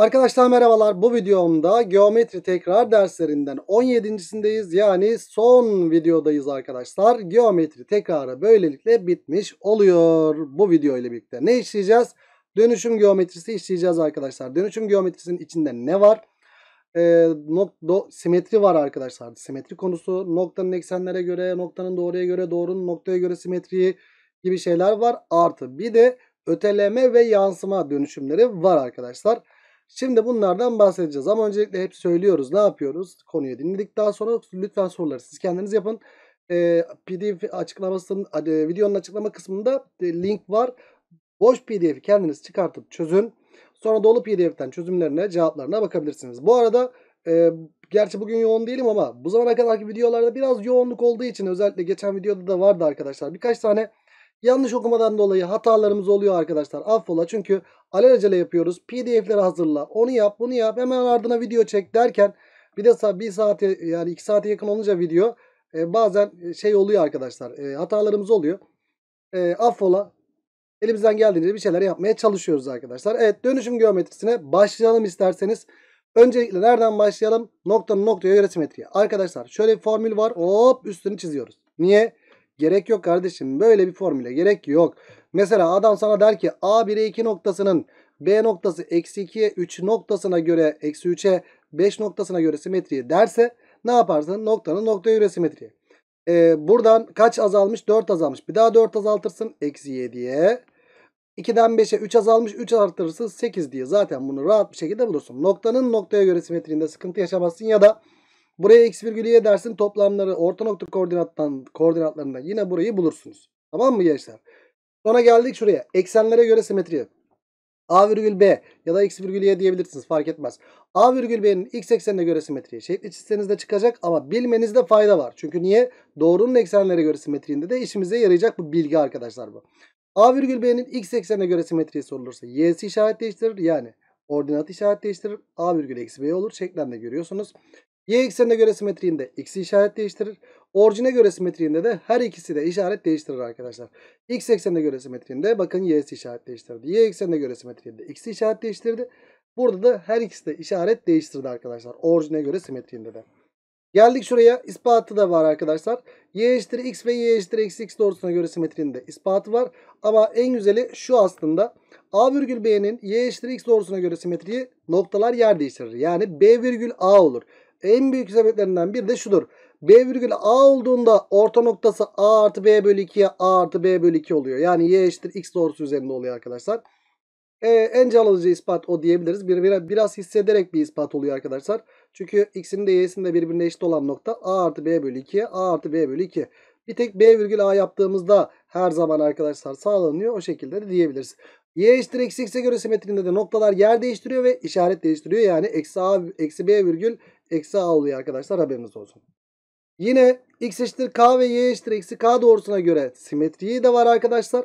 Arkadaşlar merhabalar. Bu videomda geometri tekrar derslerinden 17.sindeyiz. Yani son videodayız arkadaşlar. Geometri tekrarı böylelikle bitmiş oluyor. Bu video ile birlikte ne işleyeceğiz? Dönüşüm geometrisi işleyeceğiz arkadaşlar. Dönüşüm geometrisinin içinde ne var? E, do, simetri var arkadaşlar. Simetri konusu noktanın eksenlere göre, noktanın doğruya göre, doğrunun noktaya göre simetriyi gibi şeyler var. Artı bir de öteleme ve yansıma dönüşümleri var arkadaşlar. Şimdi bunlardan bahsedeceğiz ama öncelikle hep söylüyoruz. Ne yapıyoruz? Konuyu dinledik. Daha sonra lütfen soruları siz kendiniz yapın. Ee, e, PDF açıklamasının videonun açıklama kısmında e, link var. Boş PDF'i kendiniz çıkartıp çözün. Sonra dolu PDF'ten çözümlerine, cevaplarına bakabilirsiniz. Bu arada e, gerçi bugün yoğun değilim ama bu zamana kadarki videolarda biraz yoğunluk olduğu için özellikle geçen videoda da vardı arkadaşlar. Birkaç tane Yanlış okumadan dolayı hatalarımız oluyor arkadaşlar. Affola çünkü alelacele yapıyoruz. PDF'leri hazırla. Onu yap bunu yap. Hemen ardına video çek derken bir de bir saate yani iki saate yakın olunca video e, bazen e, şey oluyor arkadaşlar. E, hatalarımız oluyor. E, affola. Elimizden geldiğince bir şeyler yapmaya çalışıyoruz arkadaşlar. Evet dönüşüm geometrisine başlayalım isterseniz. Öncelikle nereden başlayalım? Noktanın noktaya göre simetri. Arkadaşlar şöyle bir formül var. Hop üstünü çiziyoruz. Niye? Gerek yok kardeşim. Böyle bir formüle gerek yok. Mesela adam sana der ki A 1'e 2 noktasının B noktası eksi 2'ye 3 noktasına göre eksi 3'e 5 noktasına göre simetriye derse ne yaparsın? Noktanın noktaya göre simetriye. Ee, buradan kaç azalmış? 4 azalmış. Bir daha 4 azaltırsın. Eksi 7'ye. 2'den 5'e 3 azalmış 3 artırırsın 8 diye zaten bunu rahat bir şekilde bulursun. Noktanın noktaya göre simetriğinde sıkıntı yaşamazsın ya da Buraya x virgül y dersin toplamları orta nokta koordinattan, koordinatlarından yine burayı bulursunuz. Tamam mı gençler? Sonra geldik şuraya. Eksenlere göre simetri. A virgül B ya da X virgül Y diyebilirsiniz fark etmez. A virgül B'nin X eksenine göre simetriye şekli çizsenizde çıkacak ama bilmenizde fayda var. Çünkü niye? Doğrunun eksenlere göre simetriğinde de işimize yarayacak bu bilgi arkadaşlar bu. A virgül B'nin X eksenine göre simetriye sorulursa Y'si işaret değiştirir yani ordinat işaret değiştirir. A virgül eksi B olur şeklinde görüyorsunuz. Y eksenine göre simetriğinde x'i işaret değiştirir. Orijine göre simetriğinde de her ikisi de işaret değiştirir arkadaşlar. X eksenine göre simetriğinde bakın y'si işaret değiştirdi. Y eksenine göre simetriğinde x'i işaret değiştirdi. Burada da her ikisi de işaret değiştirdi arkadaşlar. Orijine göre simetriğinde de. Geldik şuraya. ispatı da var arkadaşlar. Y eşittir x ve y eşittir eksi x doğrusuna göre simetrinin ispatı var. Ama en güzeli şu aslında. A virgül B'nin y eşittir x doğrusuna göre simetriği noktalar yer değiştirir. Yani B virgül A olur. En büyük izametlerinden biri de şudur. B virgül A olduğunda orta noktası A artı B bölü 2'ye A artı B bölü 2 oluyor. Yani Y eşittir X doğrusu üzerinde oluyor arkadaşlar. E, en can ispat o diyebiliriz. Bir, bir, biraz hissederek bir ispat oluyor arkadaşlar. Çünkü X'in de y'sin de birbirine eşit olan nokta A artı B bölü 2'ye A artı B bölü 2. Bir tek B virgül A yaptığımızda her zaman arkadaşlar sağlanıyor. O şekilde de diyebiliriz. Y eşittir eksi x'e göre simetrinde de noktalar yer değiştiriyor ve işaret değiştiriyor. Yani eksi a eksi b virgül eksi a oluyor arkadaşlar haberiniz olsun. Yine x eşittir k ve y eşittir eksi k doğrusuna göre simetriyi de var arkadaşlar.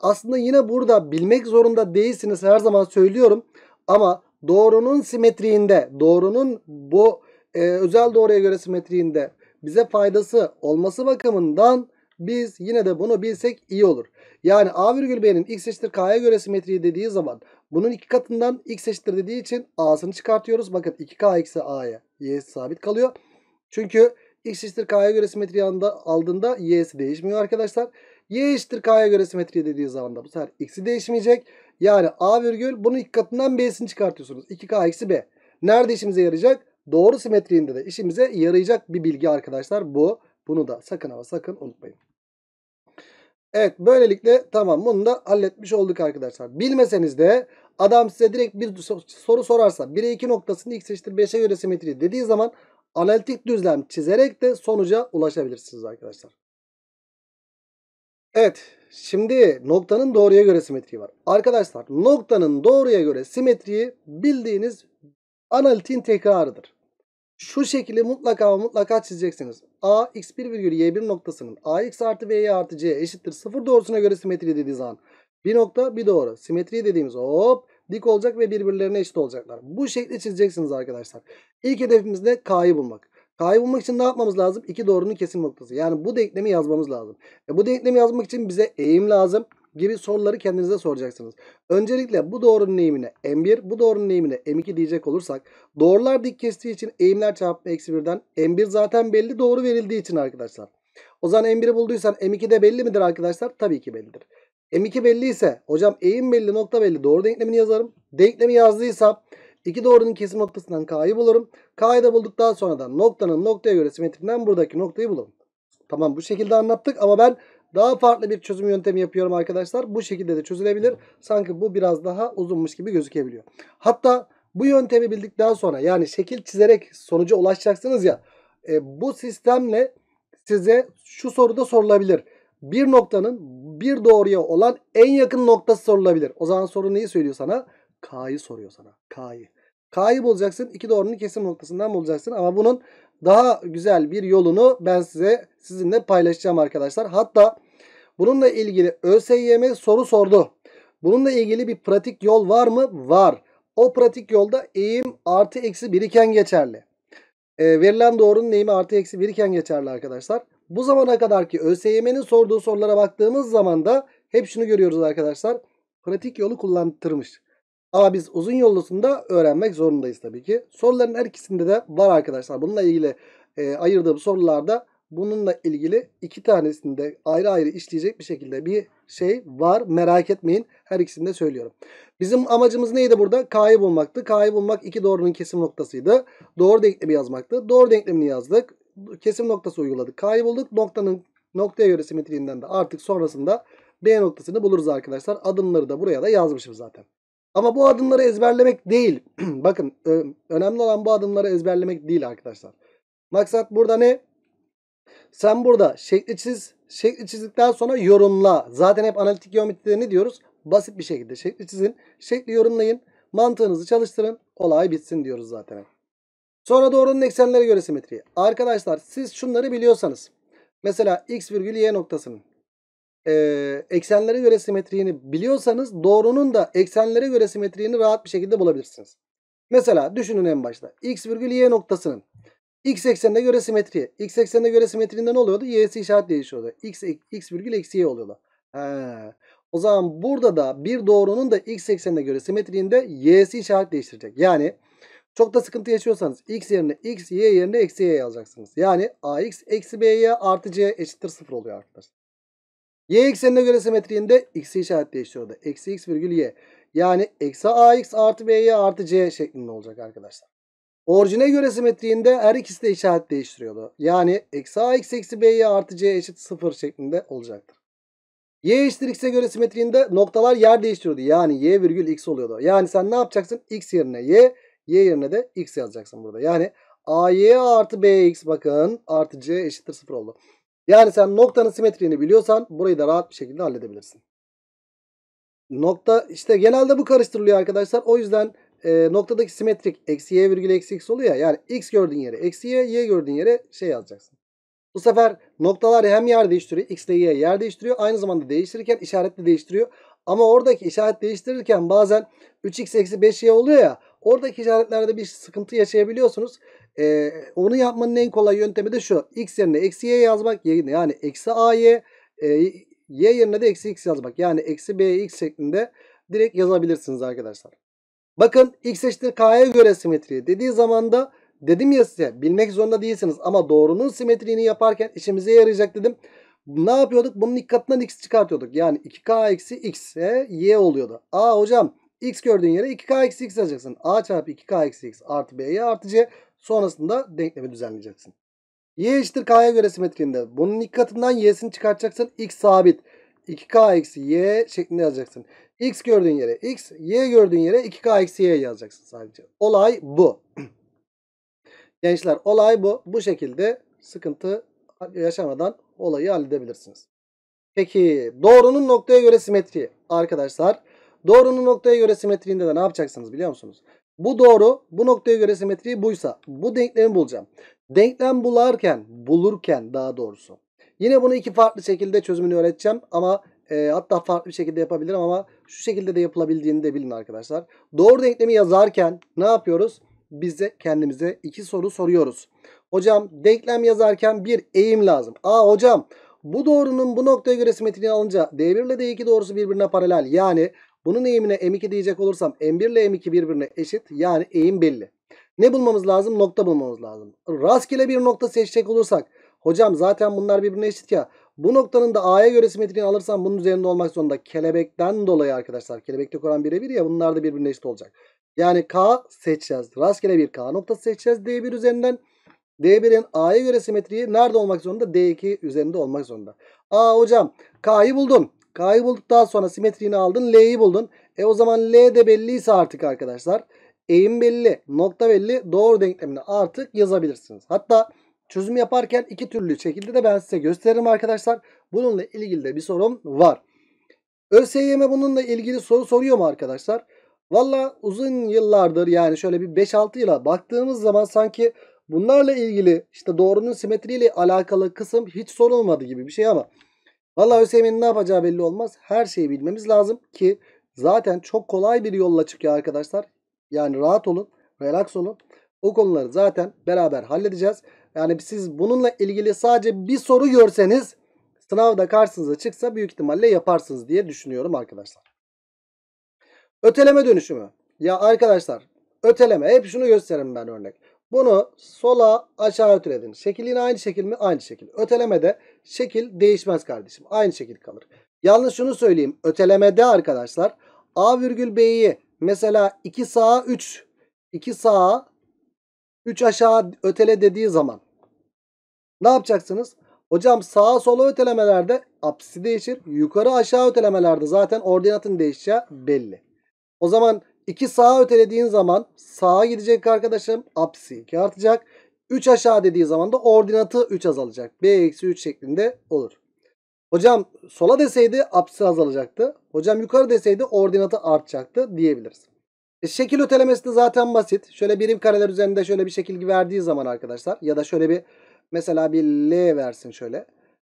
Aslında yine burada bilmek zorunda değilsiniz her zaman söylüyorum. Ama doğrunun simetriğinde doğrunun bu e, özel doğruya göre simetriğinde bize faydası olması bakımından biz yine de bunu bilsek iyi olur. Yani a virgül b'nin x eşittir k'ya göre simetriği dediği zaman bunun iki katından x eşittir dediği için a'sını çıkartıyoruz. Bakın 2k eksi a'ya y sabit kalıyor. Çünkü x eşittir k'ya göre simetri anda aldığında y'si değişmiyor arkadaşlar. y eşittir k'ya göre simetri dediği zaman da bu sefer x'i değişmeyecek. Yani a virgül bunun iki katından b'sini çıkartıyorsunuz. 2k eksi b. Nerede işimize yarayacak? Doğru simetriğinde de işimize yarayacak bir bilgi arkadaşlar bu. Bunu da sakın ama sakın unutmayın. Evet böylelikle tamam bunu da halletmiş olduk arkadaşlar. Bilmeseniz de Adam size direkt bir soru sorarsa 1'e 2 noktasını x eşittir 5'e göre simetri dediği zaman analitik düzlem çizerek de sonuca ulaşabilirsiniz arkadaşlar. Evet şimdi noktanın doğruya göre simetriği var. Arkadaşlar noktanın doğruya göre simetriği bildiğiniz analitiğin tekrarıdır. Şu şekilde mutlaka mutlaka çizeceksiniz. A x1 virgül y1 noktasının a x artı b y artı c eşittir 0 doğrusuna göre simetri dediği zaman bir nokta bir doğru. Simetri dediğimiz hop dik olacak ve birbirlerine eşit olacaklar. Bu şekli çizeceksiniz arkadaşlar. İlk hedefimiz de K'yı bulmak. K'yı bulmak için ne yapmamız lazım? İki doğrunun kesim noktası. Yani bu denklemi yazmamız lazım. E bu denklemi yazmak için bize eğim lazım gibi soruları kendinize soracaksınız. Öncelikle bu doğrunun eğimine M1, bu doğrunun eğimine M2 diyecek olursak doğrular dik kestiği için eğimler çarpma eksi 1'den M1 zaten belli doğru verildiği için arkadaşlar. O zaman M1'i bulduysan M2 de belli midir arkadaşlar? Tabii ki bellidir. M2 belli ise hocam eğim belli nokta belli doğru denklemini yazarım. Denklemi yazdıysam iki doğrunun kesim noktasından K'yı bulurum. K'yı da bulduktan sonra da noktanın noktaya göre simetrikten buradaki noktayı bulurum. Tamam bu şekilde anlattık ama ben daha farklı bir çözüm yöntemi yapıyorum arkadaşlar. Bu şekilde de çözülebilir. Sanki bu biraz daha uzunmuş gibi gözükebiliyor. Hatta bu yöntemi bildikten sonra yani şekil çizerek sonuca ulaşacaksınız ya. E, bu sistemle size şu soruda sorulabilir bir noktanın bir doğruya olan en yakın noktası sorulabilir. O zaman soru neyi söylüyor sana? K'yı soruyor sana. K'yı. K'yı bulacaksın. İki doğrunun kesim noktasından bulacaksın. Ama bunun daha güzel bir yolunu ben size sizinle paylaşacağım arkadaşlar. Hatta bununla ilgili ÖSYM soru sordu. Bununla ilgili bir pratik yol var mı? Var. O pratik yolda eğim artı eksi biriken geçerli. E, verilen doğrunun eğimi artı eksi biriken geçerli arkadaşlar. Bu zamana kadarki ÖSYM'nin sorduğu sorulara baktığımız zaman da hep şunu görüyoruz arkadaşlar. Pratik yolu kullandırmış. Ama biz uzun yollusunu da öğrenmek zorundayız tabii ki. Soruların her ikisinde de var arkadaşlar. Bununla ilgili e, ayırdığım sorularda bununla ilgili iki tanesinde ayrı ayrı işleyecek bir şekilde bir şey var. Merak etmeyin. Her ikisinde söylüyorum. Bizim amacımız neydi burada? K'yı bulmaktı. K'yı bulmak iki doğrunun kesim noktasıydı. Doğru denklemi yazmaktı. Doğru denklemini yazdık kesim noktası uyguladık. K'yı bulduk. Noktanın noktaya göre simetriğinden de artık sonrasında B noktasını buluruz arkadaşlar. Adımları da buraya da yazmışım zaten. Ama bu adımları ezberlemek değil. Bakın önemli olan bu adımları ezberlemek değil arkadaşlar. Maksat burada ne? Sen burada şekli çiz, şekli çizdikten sonra yorumla. Zaten hep analitik geometride ne diyoruz? Basit bir şekilde şekli çizin, şekli yorumlayın, mantığınızı çalıştırın, olay bitsin diyoruz zaten. Sonra doğrunun eksenlere göre simetriye. Arkadaşlar siz şunları biliyorsanız. Mesela x virgül y noktasının e, eksenlere göre simetriğini biliyorsanız doğrunun da eksenlere göre simetriğini rahat bir şekilde bulabilirsiniz. Mesela düşünün en başta. X virgül y noktasının x eksenine göre simetriye, X eksenine göre simetriğinde ne oluyordu? Y'si işaret değişiyordu. X, x virgül eksi y oluyordu. He. O zaman burada da bir doğrunun da x eksenine göre simetriğinde y'si işaret değiştirecek. Yani çok da sıkıntı yaşıyorsanız x yerine x, y yerine eksi y yazacaksınız. Yani ax eksi by artı c eşittir 0 oluyor arkadaşlar. Y eksenine göre simetriğinde x'i işaretleyiş şurada. Eksi x virgül y. Yani eksi ax artı by artı c şeklinde olacak arkadaşlar. Orijine göre simetriğinde her ikisi de işaret değiştiriyordu. Yani eksi ax eksi by artı c eşit 0 şeklinde olacaktır. Y eşittir x'e göre simetriğinde noktalar yer değiştiriyordu. Yani y virgül x oluyordu. Yani sen ne yapacaksın? x yerine y, Y yerine de X yazacaksın burada. Yani AY artı BX bakın artı C eşittir 0 oldu. Yani sen noktanın simetriğini biliyorsan burayı da rahat bir şekilde halledebilirsin. Nokta işte genelde bu karıştırılıyor arkadaşlar. O yüzden e, noktadaki simetrik eksi y virgül eksi x oluyor ya. Yani x gördüğün yere eksi y, y gördüğün yere şey yazacaksın. Bu sefer noktalar hem yer değiştiriyor. X ile y yer değiştiriyor. Aynı zamanda değiştirirken işaretli değiştiriyor. Ama oradaki işaret değiştirirken bazen 3x eksi 5y oluyor ya. Oradaki işaretlerde bir sıkıntı yaşayabiliyorsunuz. Ee, onu yapmanın en kolay yöntemi de şu. X yerine eksi y yazmak. Yani eksi ay e, y yerine de eksi x yazmak. Yani eksi bx şeklinde direkt yazabilirsiniz arkadaşlar. Bakın x eşittir k'ya göre simetri dediği zaman da dedim ya size bilmek zorunda değilsiniz ama doğrunun simetriğini yaparken işimize yarayacak dedim. Ne yapıyorduk? Bunun ilk x çıkartıyorduk. Yani 2k eksi x e, y oluyordu. Aa hocam X gördüğün yere 2K eksi X yazacaksın. A çarpı 2K eksi X artı B'ye artı C. Sonrasında denklemi düzenleyeceksin. Y eşittir K'ya göre simetriğinde. Bunun ilk katından Y'sini çıkartacaksın. X sabit. 2K eksi Y şeklinde yazacaksın. X gördüğün yere X, Y gördüğün yere 2K eksi Y yazacaksın sadece. Olay bu. Gençler olay bu. Bu şekilde sıkıntı yaşamadan olayı halledebilirsiniz. Peki doğrunun noktaya göre simetriği. Arkadaşlar Doğrunun noktaya göre simetriğinde de ne yapacaksınız biliyor musunuz? Bu doğru bu noktaya göre simetriği buysa bu denklemi bulacağım. Denklem bularken bulurken daha doğrusu. Yine bunu iki farklı şekilde çözümünü öğreteceğim ama e, hatta farklı bir şekilde yapabilirim ama şu şekilde de yapılabildiğini de bilin arkadaşlar. Doğru denklemi yazarken ne yapıyoruz? Biz de kendimize iki soru soruyoruz. Hocam denklem yazarken bir eğim lazım. Aa hocam bu doğrunun bu noktaya göre simetriğini alınca D1 ile D2 doğrusu birbirine paralel. Yani bunun eğimine M2 diyecek olursam M1 ile M2 birbirine eşit. Yani eğim belli. Ne bulmamız lazım? Nokta bulmamız lazım. Rastgele bir nokta seçecek olursak. Hocam zaten bunlar birbirine eşit ya. Bu noktanın da A'ya göre simetriğini alırsam bunun üzerinde olmak zorunda. Kelebekten dolayı arkadaşlar. Kelebekte oran birebir ya bunlar da birbirine eşit olacak. Yani K seçeceğiz. Rastgele bir K noktası seçeceğiz. D1 üzerinden. D1'in A'ya göre simetriği nerede olmak zorunda? D2 üzerinde olmak zorunda. A hocam K'yı buldum. K'yı bulduktan sonra simetriğini aldın. L'yi buldun. E o zaman L de belliyse artık arkadaşlar. Eğim belli. Nokta belli. Doğru denklemini artık yazabilirsiniz. Hatta çözüm yaparken iki türlü şekilde de ben size gösteririm arkadaşlar. Bununla ilgili de bir sorum var. ÖSYM bununla ilgili soru soruyor mu arkadaşlar? Valla uzun yıllardır yani şöyle bir 5-6 yıla baktığımız zaman sanki bunlarla ilgili işte doğrunun simetriyle alakalı kısım hiç sorulmadı gibi bir şey ama Valla ÖSYM'nin ne yapacağı belli olmaz. Her şeyi bilmemiz lazım ki zaten çok kolay bir yolla çıkıyor arkadaşlar. Yani rahat olun, relax olun. O konuları zaten beraber halledeceğiz. Yani siz bununla ilgili sadece bir soru görseniz sınavda karşınıza çıksa büyük ihtimalle yaparsınız diye düşünüyorum arkadaşlar. Öteleme dönüşümü. Ya arkadaşlar öteleme hep şunu gösteririm ben örnek. Bunu sola aşağı öteledin. Şekil yine aynı şekil mi? Aynı şekil. Ötelemede şekil değişmez kardeşim. Aynı şekil kalır. Yalnız şunu söyleyeyim. Ötelemede arkadaşlar A virgül B'yi mesela 2 sağa 3 2 sağa 3 aşağı ötele dediği zaman ne yapacaksınız? Hocam sağa sola ötelemelerde apsisi değişir. Yukarı aşağı ötelemelerde zaten ordinatın değişeceği belli. O zaman 2 sağa ötelediğin zaman sağa gidecek arkadaşım apsisi 2 artacak. 3 aşağı dediği zaman da ordinatı 3 azalacak. B eksi 3 şeklinde olur. Hocam sola deseydi apsisi azalacaktı. Hocam yukarı deseydi ordinatı artacaktı diyebiliriz. E, şekil ötelemesi de zaten basit. Şöyle birim kareler üzerinde şöyle bir şekil verdiği zaman arkadaşlar ya da şöyle bir mesela bir L versin şöyle.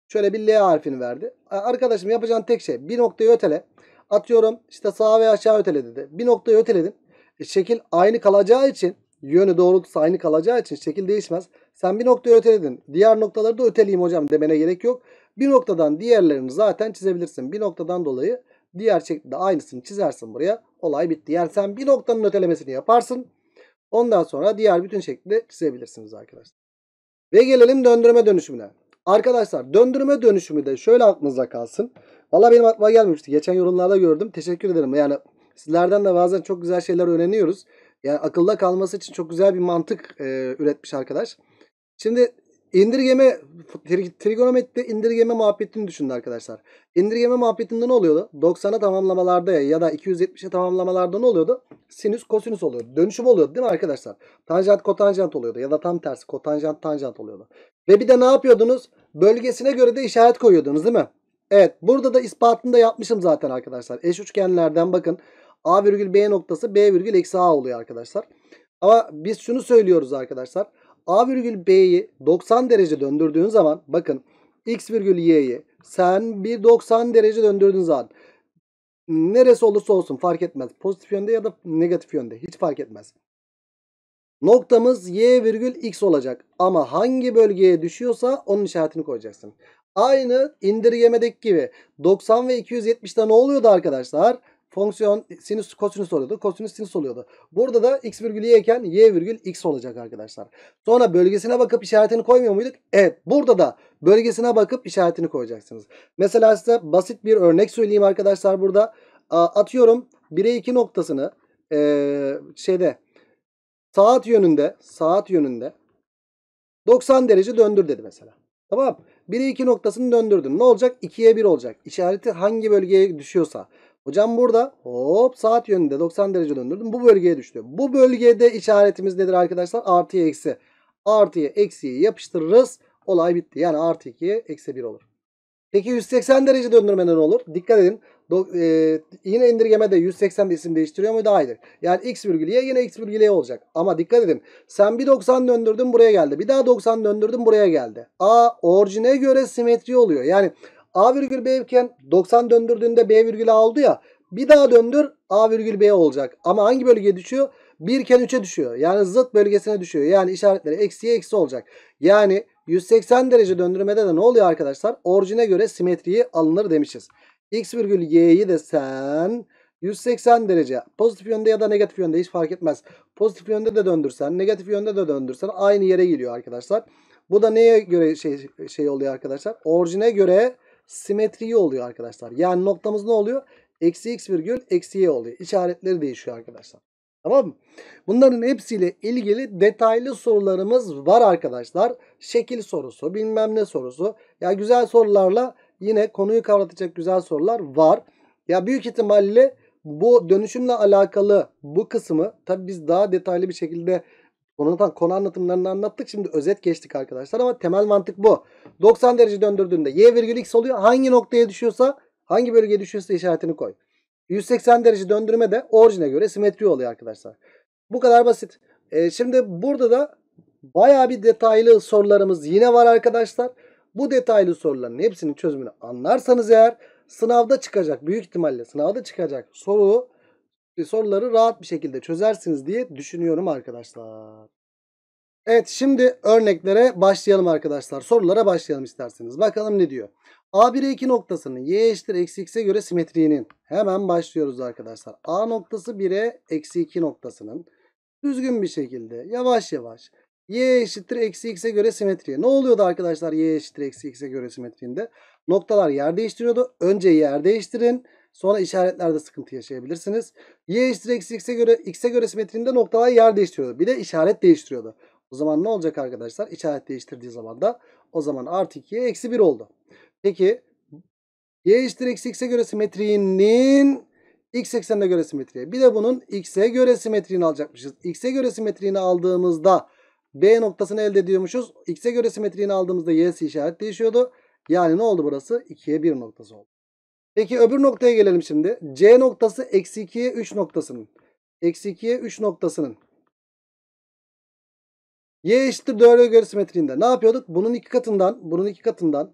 Şöyle bir L harfini verdi. Arkadaşım yapacağın tek şey bir noktayı ötele. Atıyorum işte sağa ve aşağı ötele dedi. Bir noktayı öteledim. E, şekil aynı kalacağı için yönü doğrultusu aynı kalacağı için şekil değişmez. Sen bir noktayı öteledin. Diğer noktaları da öteleyeyim hocam demene gerek yok. Bir noktadan diğerlerini zaten çizebilirsin. Bir noktadan dolayı diğer şekilde aynısını çizersin buraya. Olay bitti. Yani sen bir noktanın ötelemesini yaparsın. Ondan sonra diğer bütün şekilde çizebilirsiniz arkadaşlar. Ve gelelim döndürme dönüşümüne. Arkadaşlar döndürme dönüşümü de şöyle aklınızda kalsın. Valla benim aklıma gelmemişti. Geçen yorumlarda gördüm. Teşekkür ederim. Yani sizlerden de bazen çok güzel şeyler öğreniyoruz. Yani akılda kalması için çok güzel bir mantık e, üretmiş arkadaş. Şimdi indirgeme tri, trigonometride indirgeme muhabbetini düşündü arkadaşlar. İndirgeme muhabbetinde ne oluyordu? 90'a tamamlamalarda ya da 270'e tamamlamalarda ne oluyordu? Sinüs kosinüs oluyordu. Dönüşüm oluyordu değil mi arkadaşlar? Tanjant kotanjant oluyordu ya da tam tersi kotanjant tanjant oluyordu. Ve bir de ne yapıyordunuz? Bölgesine göre de işaret koyuyordunuz değil mi? Evet burada da ispatını da yapmışım zaten arkadaşlar. Eş üçgenlerden bakın A virgül B noktası B virgül eksi A oluyor arkadaşlar. Ama biz şunu söylüyoruz arkadaşlar. A virgül B'yi 90 derece döndürdüğün zaman bakın X virgül Y'yi sen bir 90 derece döndürdüğün zaman neresi olursa olsun fark etmez. Pozitif yönde ya da negatif yönde hiç fark etmez. Noktamız y virgül x olacak. Ama hangi bölgeye düşüyorsa onun işaretini koyacaksın. Aynı indirgemedeki gibi 90 ve 270'te ne oluyordu arkadaşlar? fonksiyon sinüs kosinüs oluyordu. Kosinüs sinüs oluyordu. Burada da x virgül y iken y virgül x olacak arkadaşlar. Sonra bölgesine bakıp işaretini koymuyor muyduk? Evet. Burada da bölgesine bakıp işaretini koyacaksınız. Mesela size basit bir örnek söyleyeyim arkadaşlar burada. Atıyorum 1'e 2 noktasını ee, şeyde saat yönünde saat yönünde 90 derece döndür dedi mesela. Tamam. 1'e 2 noktasını döndürdün. Ne olacak? 2'ye 1 olacak. İşareti hangi bölgeye düşüyorsa. Hocam burada hop saat yönünde 90 derece döndürdüm. Bu bölgeye düştü. Bu bölgede işaretimiz nedir arkadaşlar? Artıya eksi. Artıya eksiyi yapıştırırız. Olay bitti. Yani artı 2'ye eksi 1 olur. Peki 180 derece döndürmeden ne olur? Dikkat edin. Do e yine indirgeme de 180 isim değiştiriyor muydu? Hayır. Yani x y yine x y olacak. Ama dikkat edin. Sen bir 90 döndürdün buraya geldi. Bir daha 90 döndürdün buraya geldi. A orijine göre simetri oluyor. Yani A virgül B iken 90 döndürdüğünde B virgül A oldu ya. Bir daha döndür A virgül B olacak. Ama hangi bölgeye düşüyor? 1 iken 3'e düşüyor. Yani zıt bölgesine düşüyor. Yani işaretleri eksiye eksi olacak. Yani 180 derece döndürmede de ne oluyor arkadaşlar? Orijine göre simetriyi alınır demişiz. X virgül Y'yi de sen 180 derece pozitif yönde ya da negatif yönde hiç fark etmez. Pozitif yönde de döndürsen negatif yönde de döndürsen aynı yere geliyor arkadaşlar. Bu da neye göre şey, şey oluyor arkadaşlar? Orijine göre simetriği oluyor arkadaşlar. Yani noktamız ne oluyor? Eksi x virgül eksi y oluyor. İşaretleri değişiyor arkadaşlar. Tamam mı? Bunların hepsiyle ilgili detaylı sorularımız var arkadaşlar. Şekil sorusu, bilmem ne sorusu. Ya güzel sorularla yine konuyu kavratacak güzel sorular var. Ya büyük ihtimalle bu dönüşümle alakalı bu kısmı tabii biz daha detaylı bir şekilde Konudan, konu anlatımlarını anlattık. Şimdi özet geçtik arkadaşlar ama temel mantık bu. 90 derece döndürdüğünde y virgül x oluyor. Hangi noktaya düşüyorsa hangi bölgeye düşüyorsa işaretini koy. 180 derece döndürme de orijine göre simetri oluyor arkadaşlar. Bu kadar basit. Ee, şimdi burada da baya bir detaylı sorularımız yine var arkadaşlar. Bu detaylı soruların hepsinin çözümünü anlarsanız eğer sınavda çıkacak büyük ihtimalle sınavda çıkacak soru soruları rahat bir şekilde çözersiniz diye düşünüyorum arkadaşlar. Evet şimdi örneklere başlayalım arkadaşlar. Sorulara başlayalım isterseniz. Bakalım ne diyor. A1'e 2 noktasının y eşittir eksi x'e göre simetriğinin. Hemen başlıyoruz arkadaşlar. A noktası 1'e eksi 2 noktasının. Düzgün bir şekilde yavaş yavaş y eşittir eksi x'e göre simetriye. Ne oluyordu arkadaşlar y eşittir eksi x'e göre simetriğinde? Noktalar yer değiştiriyordu. Önce yer değiştirin. Sonra işaretlerde sıkıntı yaşayabilirsiniz. Y eşittir eksi x'e göre x'e göre simetriğinde noktalar yer değiştiriyordu. Bir de işaret değiştiriyordu. O zaman ne olacak arkadaşlar? İşaret değiştirdiği zaman da o zaman artı 2'ye eksi 1 oldu. Peki y eşittir eksi x'e göre simetriğinin x eksenine göre simetriye. Bir de bunun x'e göre simetriğini alacakmışız. x'e göre simetriğini aldığımızda B noktasını elde ediyormuşuz. X'e göre simetriğini aldığımızda y'si işaret değişiyordu. Yani ne oldu burası? 2'ye 1 noktası oldu. Peki öbür noktaya gelelim şimdi. C noktası eksi 2'ye 3 noktasının. Eksi 2'ye 3 noktasının. Y eşittir 4'e göre simetriğinde. Ne yapıyorduk? Bunun iki katından, bunun iki katından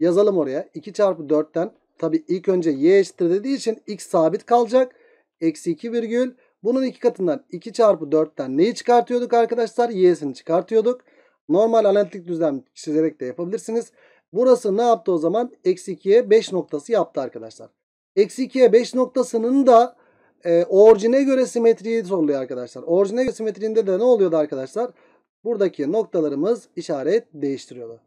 yazalım oraya. 2 çarpı 4'ten. Tabi ilk önce y eşittir dediği için x sabit kalacak. Eksi 2 virgül. Bunun iki katından 2 çarpı 4'ten neyi çıkartıyorduk arkadaşlar? Y'sini çıkartıyorduk. Normal analitik düzlem çizerek de yapabilirsiniz. Burası ne yaptı o zaman? Eksi 2'ye 5 noktası yaptı arkadaşlar. Eksi 2'ye 5 noktasının da e, orijine göre simetriyi soruluyor arkadaşlar. Orijine göre simetriğinde de ne oluyordu arkadaşlar? Buradaki noktalarımız işaret değiştiriyordu.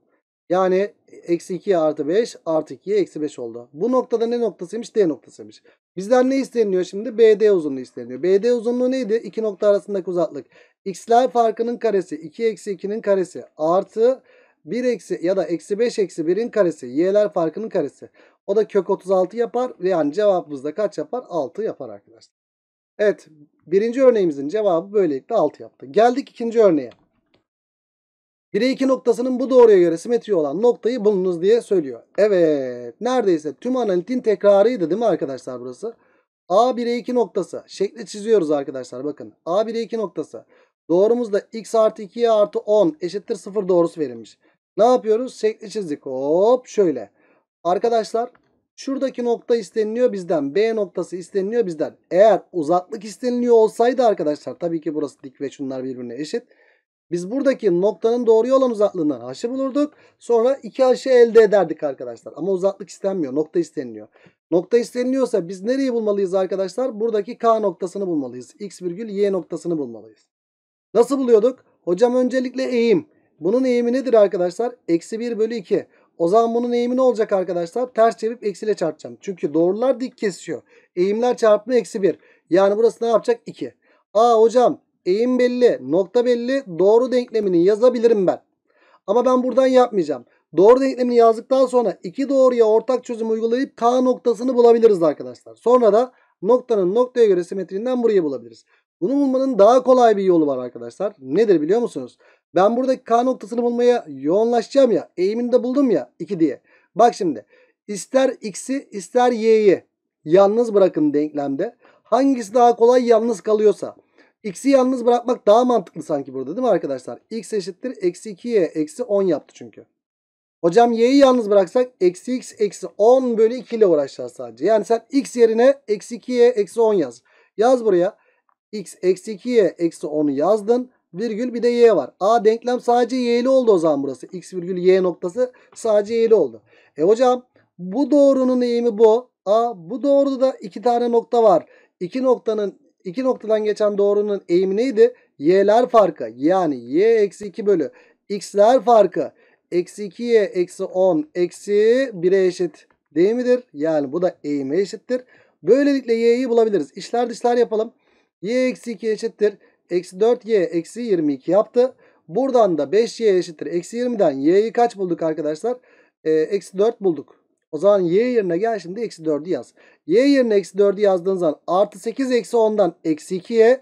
Yani eksi 2'ye artı 5 artı 2'ye eksi 5 oldu. Bu noktada ne noktasıymış? D noktasıymış. Bizden ne isteniyor şimdi? BD uzunluğu isteniyor. BD uzunluğu neydi? İki nokta arasındaki uzaklık. X'ler farkının karesi. 2 eksi 2'nin karesi. Artı 1 eksi ya da eksi 5 eksi 1'in karesi. Y'ler farkının karesi. O da kök 36 yapar. Yani cevabımız da kaç yapar? 6 yapar arkadaşlar. Evet. Birinci örneğimizin cevabı böylelikle 6 yaptı. Geldik ikinci örneğe. 1'e 2 noktasının bu doğruya göre simetri olan noktayı bulunuz diye söylüyor. Evet. Neredeyse tüm analitin tekrarıydı değil mi arkadaşlar burası? A 1'e 2 noktası. Şekli çiziyoruz arkadaşlar bakın. A 1'e 2 noktası. Doğrumuzda x artı 2'ye artı 10 eşittir 0 doğrusu verilmiş. Ne yapıyoruz? Şekli çizdik. Hop şöyle. Arkadaşlar şuradaki nokta isteniliyor bizden. B noktası isteniliyor bizden. Eğer uzaklık isteniliyor olsaydı arkadaşlar tabii ki burası dik ve şunlar birbirine eşit. Biz buradaki noktanın doğru olan uzaklığından haşı bulurduk. Sonra iki haşı elde ederdik arkadaşlar. Ama uzaklık istenmiyor. Nokta isteniliyor. Nokta isteniliyorsa biz nereyi bulmalıyız arkadaşlar? Buradaki K noktasını bulmalıyız. X virgül Y noktasını bulmalıyız. Nasıl buluyorduk? Hocam öncelikle eğim. Bunun eğimi nedir arkadaşlar? Eksi 1 bölü 2. O zaman bunun eğimi ne olacak arkadaşlar? Ters çevirip eksiyle çarpacağım. Çünkü doğrular dik kesiyor. Eğimler çarpma eksi 1. Yani burası ne yapacak? 2. Aa hocam eğim belli, nokta belli. Doğru denklemini yazabilirim ben. Ama ben buradan yapmayacağım. Doğru denklemini yazdıktan sonra iki doğruya ortak çözüm uygulayıp K noktasını bulabiliriz arkadaşlar. Sonra da noktanın noktaya göre simetriğinden burayı bulabiliriz. Bunu bulmanın daha kolay bir yolu var arkadaşlar. Nedir biliyor musunuz? Ben buradaki K noktasını bulmaya yoğunlaşacağım ya. Eğimini de buldum ya 2 diye. Bak şimdi ister X'i ister Y'yi yalnız bırakın denklemde. Hangisi daha kolay yalnız kalıyorsa. X'i yalnız bırakmak daha mantıklı sanki burada değil mi arkadaşlar? X eşittir eksi 2Y eksi 10 yaptı çünkü. Hocam y'yi yalnız bıraksak eksi x eksi 10 bölü 2 ile uğraşacağız sadece. Yani sen x yerine eksi 2y eksi 10 yaz. Yaz buraya. x eksi 2y eksi 10'u yazdın virgül bir de y var. A denklem sadece y'li oldu o zaman burası. X virgül y noktası sadece y'li oldu. E hocam bu doğrunun eğimi bu. A bu doğruda da iki tane nokta var. İki noktanın iki noktadan geçen doğrunun eğimi neydi? Y'ler farkı. Yani y eksi 2 bölü x'ler farkı. Eksi 2y eksi 10 eksi 1'e eşit değil midir? Yani bu da eğime eşittir. Böylelikle y'yi bulabiliriz. İşler dışlar yapalım. y eksi 2 eşittir eksi 4y eksi 22 yaptı. Buradan da 5y eşittir. Eksi 20'den y'yi kaç bulduk arkadaşlar? Ee, eksi 4 bulduk. O zaman y yerine gel şimdi eksi 4'ü yaz. Y yerine eksi 4'ü yazdığın zaman artı 8 eksi 10'dan eksi 2'ye.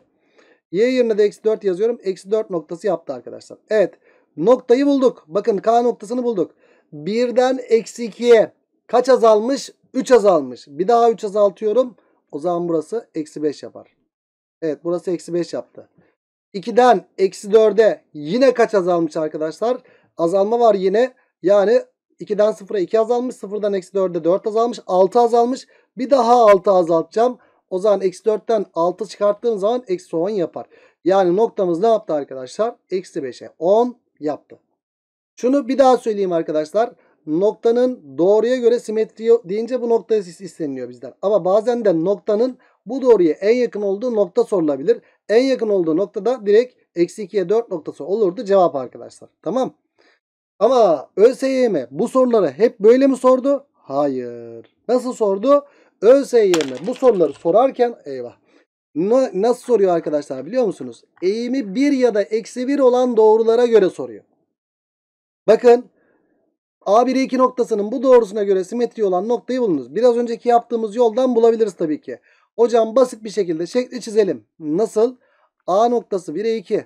Y yerine de eksi 4 yazıyorum. Eksi 4 noktası yaptı arkadaşlar. Evet noktayı bulduk. Bakın k noktasını bulduk. 1'den eksi 2'ye kaç azalmış? 3 azalmış. Bir daha 3 azaltıyorum. O zaman burası eksi 5 yapar. Evet burası eksi 5 yaptı. 2'den eksi 4'e yine kaç azalmış arkadaşlar? Azalma var yine. Yani 2'den 0'a 2 azalmış. 0'dan eksi 4'e 4 azalmış. 6 azalmış. Bir daha 6 azaltacağım. O zaman eksi 4'ten 6 çıkarttığım zaman eksi 10 yapar. Yani noktamız ne yaptı arkadaşlar? Eksi 5'e 10 yaptı. Şunu bir daha söyleyeyim arkadaşlar. Noktanın doğruya göre simetri deyince bu nokta isteniliyor bizden. Ama bazen de noktanın bu doğruya en yakın olduğu nokta sorulabilir. En yakın olduğu noktada direkt eksi 2'ye 4 noktası olurdu cevap arkadaşlar. Tamam. Ama ÖSYM bu soruları hep böyle mi sordu? Hayır. Nasıl sordu? ÖSYM bu soruları sorarken eyvah. Nasıl soruyor arkadaşlar biliyor musunuz? Eğimi 1 ya da eksi 1 olan doğrulara göre soruyor. Bakın A1'e 2 noktasının bu doğrusuna göre simetri olan noktayı bulunuz. Biraz önceki yaptığımız yoldan bulabiliriz tabii ki. Hocam basit bir şekilde şekli çizelim. Nasıl? A noktası 1'e 2.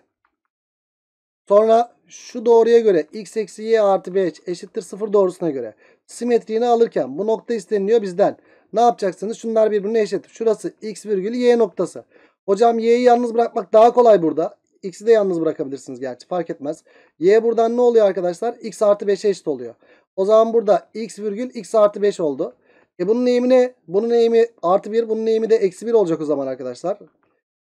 Sonra şu doğruya göre x eksi y artı b eşittir 0 doğrusuna göre simetriğini alırken bu nokta isteniliyor bizden. Ne yapacaksınız? Şunlar birbirine eşit. Şurası x virgül y noktası. Hocam y'yi yalnız bırakmak daha kolay burada. X'i de yalnız bırakabilirsiniz gerçi fark etmez. Y buradan ne oluyor arkadaşlar? X artı 5'e eşit oluyor. O zaman burada x virgül x artı 5 oldu. E bunun eğimi ne? Bunun eğimi artı 1. Bunun eğimi de eksi 1 olacak o zaman arkadaşlar.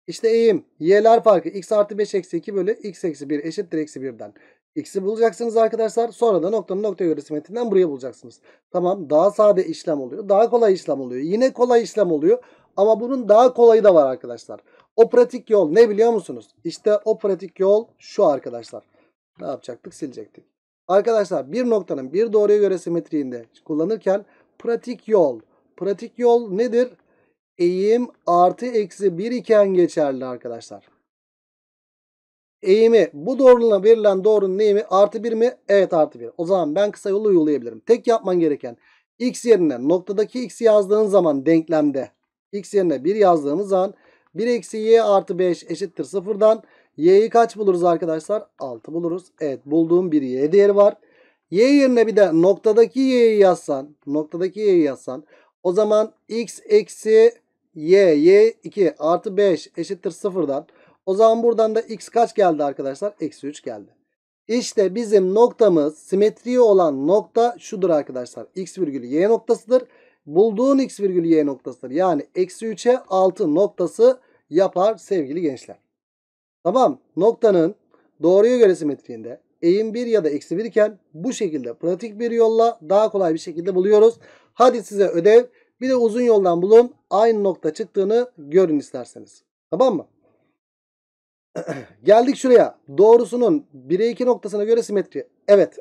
İşte eğim. Y'ler farkı. X artı 5 eksi 2 bölü x eksi 1 eşittir eksi 1'den. X'i bulacaksınız arkadaşlar. Sonra da noktanın nokta göre simmetrinden buraya bulacaksınız. Tamam daha sade işlem oluyor. Daha kolay işlem oluyor. Yine kolay işlem oluyor. Ama bunun daha kolayı da var arkadaşlar. O pratik yol ne biliyor musunuz? İşte o pratik yol şu arkadaşlar. Ne yapacaktık? Silecektik. Arkadaşlar bir noktanın bir doğruya göre simetriğinde kullanırken pratik yol. Pratik yol nedir? Eğim artı eksi 1 iken geçerli arkadaşlar. Eğimi bu doğruluğuna verilen doğrunun eğimi artı 1 mi? Evet artı 1. O zaman ben kısa yolu uygulayabilirim. Tek yapman gereken x yerine noktadaki x yazdığın zaman denklemde x yerine 1 yazdığımız zaman 1 eksi y artı 5 eşittir sıfırdan. Y'yi kaç buluruz arkadaşlar? 6 buluruz. Evet bulduğum bir y değeri var. Y yerine bir de noktadaki y'yi yazsan. Noktadaki y'yi yazsan. O zaman x eksi y. Y 2 artı 5 eşittir sıfırdan. O zaman buradan da x kaç geldi arkadaşlar? Eksi 3 geldi. İşte bizim noktamız simetriği olan nokta şudur arkadaşlar. X virgül y noktasıdır. Bulduğun x virgül y noktasıdır. Yani eksi 3'e 6 noktası yapar sevgili gençler. Tamam noktanın doğruya göre simetriğinde eğim 1 ya da eksi 1 iken bu şekilde pratik bir yolla daha kolay bir şekilde buluyoruz. Hadi size ödev bir de uzun yoldan bulun aynı nokta çıktığını görün isterseniz. Tamam mı? Geldik şuraya. Doğrusunun 1'e 2 noktasına göre simetri. Evet.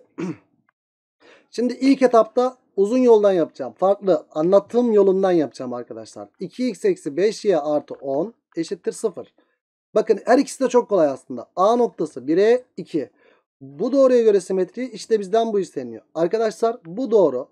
Şimdi ilk etapta uzun yoldan yapacağım. Farklı anlatım yolundan yapacağım arkadaşlar. 2x eksi 5y artı 10 eşittir 0. Bakın her ikisi de çok kolay aslında. A noktası 1'e 2. Bu doğruya göre simetri işte bizden bu isteniyor. Arkadaşlar bu doğru.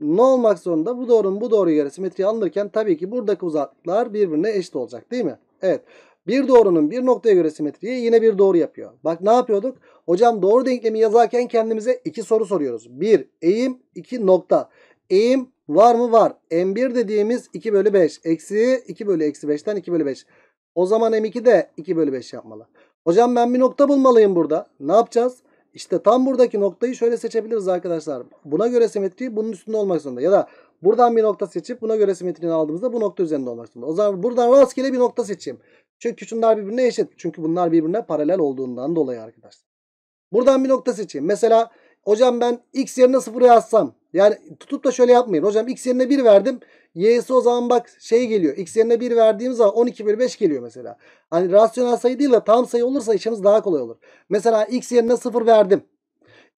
Ne olmak zorunda? Bu doğrunun bu doğruya göre simetriği alınırken tabii ki buradaki uzaklıklar birbirine eşit olacak değil mi? Evet. Bir doğrunun bir noktaya göre simetriyi yine bir doğru yapıyor. Bak ne yapıyorduk? Hocam doğru denklemi yazarken kendimize iki soru soruyoruz. Bir eğim, iki nokta. Eğim var mı? Var. M1 dediğimiz 2 bölü 5. Eksi 2 bölü eksi 5'ten 2 bölü 5. O zaman M2 de 2 bölü 5 yapmalı. Hocam ben bir nokta bulmalıyım burada. Ne yapacağız? İşte tam buradaki noktayı şöyle seçebiliriz arkadaşlar. Buna göre simetri bunun üstünde olmak zorunda. Ya da buradan bir nokta seçip buna göre simetrini aldığımızda bu nokta üzerinde olmak zorunda. O zaman buradan rastgele bir nokta seçeyim. Çünkü şunlar birbirine eşit. Çünkü bunlar birbirine paralel olduğundan dolayı arkadaşlar. Buradan bir nokta seçeyim. Mesela hocam ben x yerine 0 yazsam. Yani tutup da şöyle yapmayın. Hocam x yerine 1 verdim y'si o zaman bak şey geliyor. X yerine 1 verdiğimiz zaman 12 bölü 5 geliyor mesela. Hani rasyonel sayı değil de tam sayı olursa işimiz daha kolay olur. Mesela x yerine 0 verdim.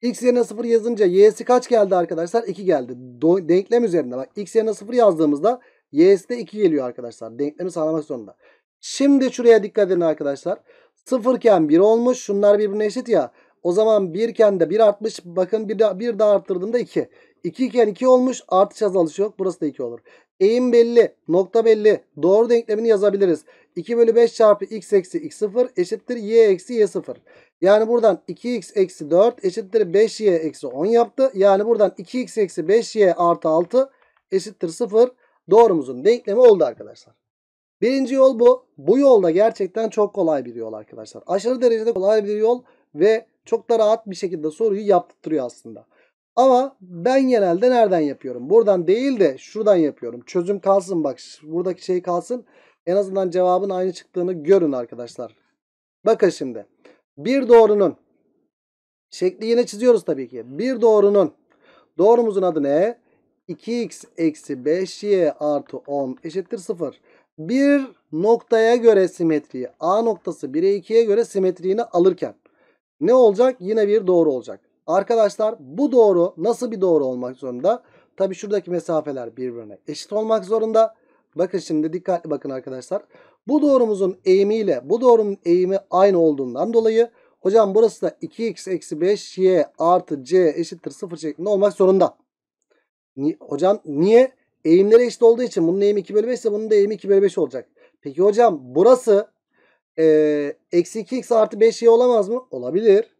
X yerine 0 yazınca y'si kaç geldi arkadaşlar? 2 geldi. Do denklem üzerinde bak x yerine 0 yazdığımızda y'si de 2 geliyor arkadaşlar. Denklemi sağlamak zorunda. Şimdi şuraya dikkat edin arkadaşlar. 0 iken 1 olmuş. Şunlar birbirine eşit ya. O zaman 1 iken de 1 artmış. Bakın bir daha, bir daha arttırdığımda 2. 2 iken 2 olmuş. Artış azalış yok. Burası da 2 olur. Eğim belli. Nokta belli. Doğru denklemini yazabiliriz. 2 bölü 5 çarpı x eksi x0 eşittir y eksi y0. Yani buradan 2x eksi 4 eşittir 5y eksi 10 yaptı. Yani buradan 2x eksi 5y artı 6 eşittir 0. Doğrumuzun denklemi oldu arkadaşlar. Birinci yol bu. Bu yolda gerçekten çok kolay bir yol arkadaşlar. Aşırı derecede kolay bir yol ve çok da rahat bir şekilde soruyu yaptırıyor aslında. Ama ben genelde nereden yapıyorum? Buradan değil de şuradan yapıyorum. Çözüm kalsın bak. Buradaki şey kalsın. En azından cevabın aynı çıktığını görün arkadaşlar. Bakın şimdi. Bir doğrunun şekli yine çiziyoruz tabii ki. Bir doğrunun doğrumuzun adı ne? 2x eksi 5y artı 10 eşittir 0. Bir noktaya göre simetriyi A noktası 1'e 2'ye göre simetriğini alırken ne olacak? Yine bir doğru olacak. Arkadaşlar bu doğru nasıl bir doğru olmak zorunda? Tabi şuradaki mesafeler birbirine eşit olmak zorunda. Bakın şimdi dikkatli bakın arkadaşlar. Bu doğrumuzun eğimiyle bu doğrunun eğimi aynı olduğundan dolayı hocam burası da 2x eksi 5y artı c eşittir 0 şeklinde olmak zorunda. Ni hocam niye? Eğimleri eşit olduğu için bunun eğimi 2 bölü 5 ise bunun da eğimi 2 bölü 5 olacak. Peki hocam burası eksi 2x artı 5y olamaz mı? Olabilir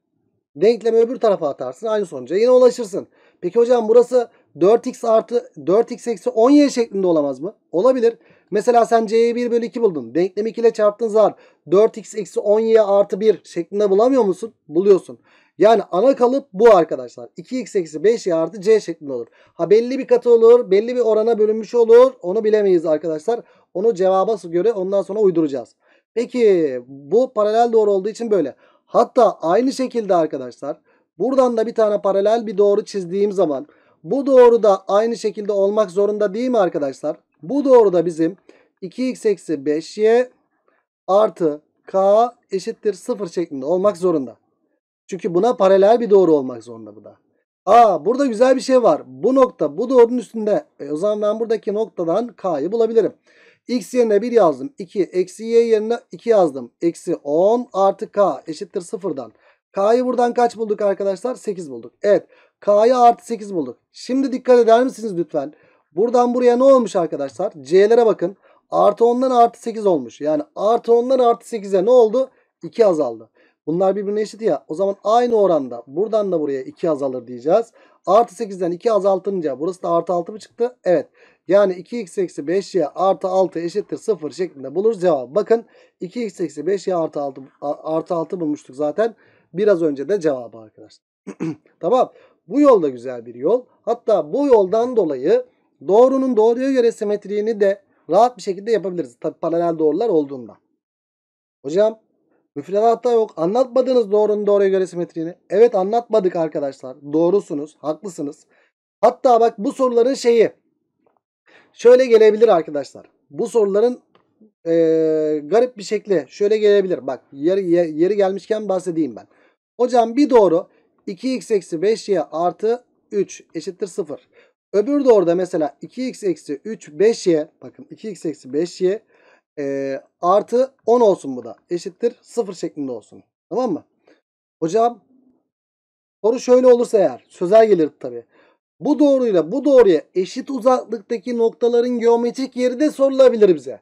denklemi öbür tarafa atarsın. Aynı sonuca yine ulaşırsın. Peki hocam burası 4x artı 4x eksi 10y şeklinde olamaz mı? Olabilir. Mesela sen c'yi 1 bölü 2 buldun. Denklemi 2 ile çarptığın zaman 4x eksi 10y artı 1 şeklinde bulamıyor musun? Buluyorsun. Yani ana kalıp bu arkadaşlar. 2x eksi 5y artı c şeklinde olur. Ha belli bir katı olur. Belli bir orana bölünmüş olur. Onu bilemeyiz arkadaşlar. Onu cevaba göre ondan sonra uyduracağız. Peki bu paralel doğru olduğu için böyle. Hatta aynı şekilde arkadaşlar buradan da bir tane paralel bir doğru çizdiğim zaman bu doğru da aynı şekilde olmak zorunda değil mi arkadaşlar? Bu doğru da bizim 2x eksi 5y artı k eşittir 0 şeklinde olmak zorunda. Çünkü buna paralel bir doğru olmak zorunda bu da. Aa burada güzel bir şey var. Bu nokta bu doğrunun üstünde. E, o zaman ben buradaki noktadan k'yı bulabilirim. X yerine 1 yazdım. 2 eksi Y yerine 2 yazdım. Eksi 10 artı K eşittir 0'dan. K'yı buradan kaç bulduk arkadaşlar? 8 bulduk. Evet. K'yı artı 8 bulduk. Şimdi dikkat eder misiniz lütfen? Buradan buraya ne olmuş arkadaşlar? C'lere bakın. Artı 10'dan artı 8 olmuş. Yani artı 10'dan artı 8'e ne oldu? 2 azaldı. Bunlar birbirine eşit ya. O zaman aynı oranda buradan da buraya 2 azalır diyeceğiz. Artı 8'den 2 azaltınca burası da artı 6 mı çıktı? Evet. Yani 2x eksi 5y artı 6 eşittir 0 şeklinde buluruz cevap. Bakın 2x eksi 5y artı 6, artı 6 bulmuştuk zaten. Biraz önce de cevabı arkadaşlar. tamam. Bu yol da güzel bir yol. Hatta bu yoldan dolayı doğrunun doğruya göre simetriğini de rahat bir şekilde yapabiliriz. Tabi paralel doğrular olduğunda. Hocam Müfredatta yok. Anlatmadınız doğrunun doğruya göre simetriğini. Evet anlatmadık arkadaşlar. Doğrusunuz. Haklısınız. Hatta bak bu soruların şeyi şöyle gelebilir arkadaşlar. Bu soruların e, garip bir şekli şöyle gelebilir. Bak yeri, yeri gelmişken bahsedeyim ben. Hocam bir doğru 2x eksi 5y artı 3 eşittir 0. Öbür doğru da mesela 2x eksi 3 5y bakın 2x eksi 5y e, artı 10 olsun bu da. Eşittir 0 şeklinde olsun. Tamam mı? Hocam soru şöyle olursa eğer sözel gelir tabi. Bu doğruyla bu doğruya eşit uzaklıktaki noktaların geometrik yeri de sorulabilir bize.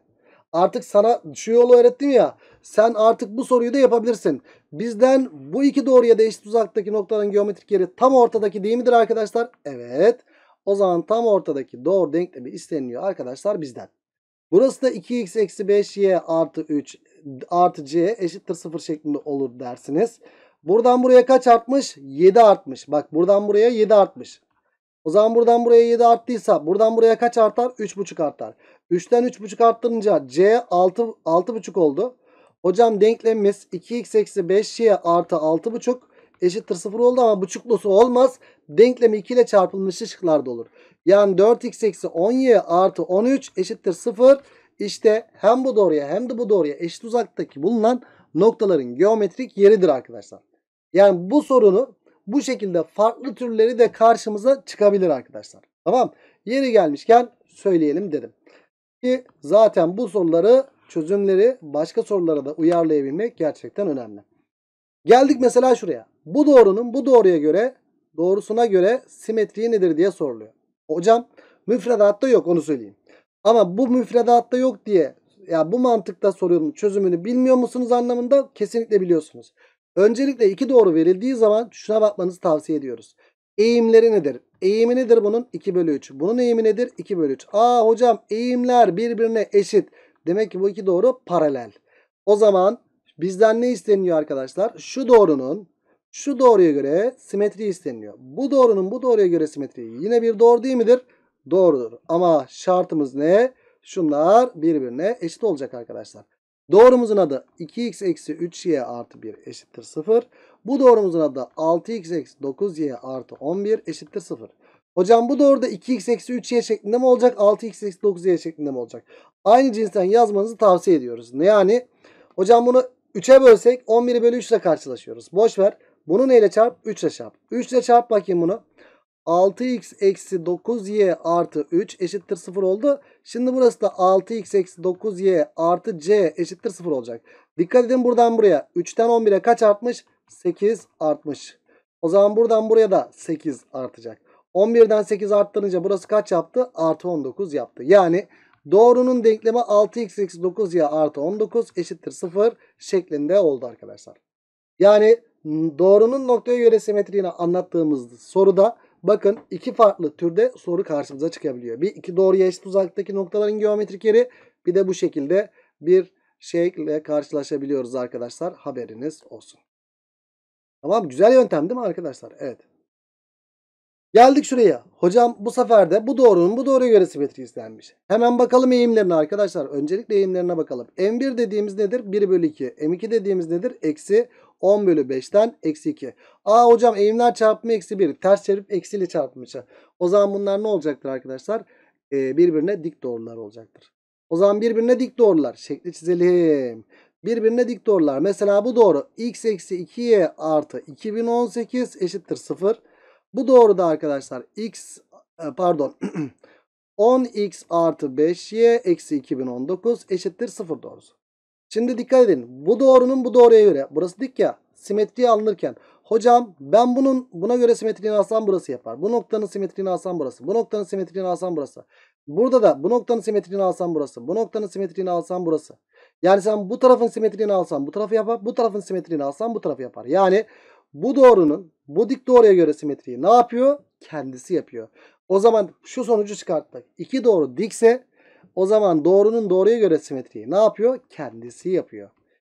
Artık sana şu yolu öğrettim ya. Sen artık bu soruyu da yapabilirsin. Bizden bu iki doğruya da eşit uzaktaki noktaların geometrik yeri tam ortadaki değil midir arkadaşlar? Evet. O zaman tam ortadaki doğru denklemi isteniliyor arkadaşlar bizden. Burası da 2x eksi 5y artı 3 artı c eşittir 0 şeklinde olur dersiniz. Buradan buraya kaç artmış? 7 artmış. Bak buradan buraya 7 artmış. O zaman buradan buraya 7 arttıysa buradan buraya kaç artar? 3,5 artar. 3'ten 3,5 arttırınca c 6, 6,5 oldu. Hocam denklemimiz 2x eksi 5y artı 6,5 eşittir 0 oldu ama buçuklusu olmaz. Denklemi 2 ile çarpılmışı şıklarda olur. Yani 4x eksi 10y artı 13 eşittir 0. İşte hem bu doğruya hem de bu doğruya eşit uzaktaki bulunan noktaların geometrik yeridir arkadaşlar. Yani bu sorunu bu şekilde farklı türleri de karşımıza çıkabilir arkadaşlar. Tamam Yeri gelmişken söyleyelim dedim. Ki zaten bu soruları çözümleri başka sorulara da uyarlayabilmek gerçekten önemli. Geldik mesela şuraya. Bu doğrunun bu doğruya göre doğrusuna göre simetriği nedir diye soruluyor. Hocam müfredatta yok onu söyleyeyim. Ama bu müfredatta yok diye ya bu mantıkta soruyorum çözümünü bilmiyor musunuz anlamında kesinlikle biliyorsunuz. Öncelikle iki doğru verildiği zaman şuna bakmanızı tavsiye ediyoruz. Eğimleri nedir? Eğimi nedir bunun? 2 bölü 3. Bunun eğimi nedir? 2 bölü 3. Aa hocam eğimler birbirine eşit. Demek ki bu iki doğru paralel. O zaman Bizden ne isteniyor arkadaşlar? Şu doğrunun şu doğruya göre simetri isteniyor. Bu doğrunun bu doğruya göre simetri. Yine bir doğru değil midir? Doğrudur. Ama şartımız ne? Şunlar birbirine eşit olacak arkadaşlar. Doğrumuzun adı 2x eksi 3y artı 1 eşittir 0. Bu doğrumuzun adı 6x eksi 9y artı 11 eşittir 0. Hocam bu doğruda 2x eksi 3y şeklinde mi olacak? 6x eksi 9y şeklinde mi olacak? Aynı cinsten yazmanızı tavsiye ediyoruz. Ne yani? Hocam bunu 3'e bölsek 11'i bölü 3 ile karşılaşıyoruz. Boş ver. Bunu neyle çarp? 3 ile çarp. 3 ile çarp bakayım bunu. 6x eksi 9y artı 3 eşittir 0 oldu. Şimdi burası da 6x eksi 9y artı c eşittir 0 olacak. Dikkat edin buradan buraya. 3'ten 11'e kaç artmış? 8 artmış. O zaman buradan buraya da 8 artacak. 11'den 8 arttırınca burası kaç yaptı? Artı 19 yaptı. Yani Doğrunun denklemi 6x 9y artı 19 eşittir 0 şeklinde oldu arkadaşlar. Yani doğrunun noktaya göre simetriğini anlattığımız soruda bakın iki farklı türde soru karşımıza çıkabiliyor. Bir iki doğruya eşit uzaklıktaki noktaların geometrik yeri bir de bu şekilde bir şekle karşılaşabiliyoruz arkadaşlar. Haberiniz olsun. Tamam güzel yöntem değil mi arkadaşlar? Evet. Geldik şuraya. Hocam bu sefer de bu doğrunun bu doğruya göre simetri istenmiş. Hemen bakalım eğimlerine arkadaşlar. Öncelikle eğimlerine bakalım. M1 dediğimiz nedir? 1 bölü 2. M2 dediğimiz nedir? Eksi 10 bölü 5'ten eksi 2. Aa hocam eğimler çarpımı eksi 1. Ters çevirip eksiyle çarpmış. O zaman bunlar ne olacaktır arkadaşlar? Ee, birbirine dik doğrular olacaktır. O zaman birbirine dik doğrular. Şekli çizelim. Birbirine dik doğrular. Mesela bu doğru. X eksi 2y artı 2018 eşittir 0. Bu doğru da arkadaşlar x e, pardon 10x artı 5y eksi 2019 eşittir 0 doğrusu. Şimdi dikkat edin. Bu doğrunun bu doğruya göre. Burası dik ya. Simetriye alınırken. Hocam ben bunun buna göre simetriğini alsam burası yapar. Bu noktanın simetriğini alsam burası. Bu noktanın simetriğini alsam burası. Burada da bu noktanın simetriğini alsam burası. Bu noktanın simetriğini alsam burası. Yani sen bu tarafın simetriğini alsan bu tarafı yapar. Bu tarafın simetriğini alsan bu tarafı yapar. Yani bu doğrunun bu dik doğruya göre simetriyi ne yapıyor? Kendisi yapıyor. O zaman şu sonucu çıkarttık. İki doğru dikse o zaman doğrunun doğruya göre simetriyi ne yapıyor? Kendisi yapıyor.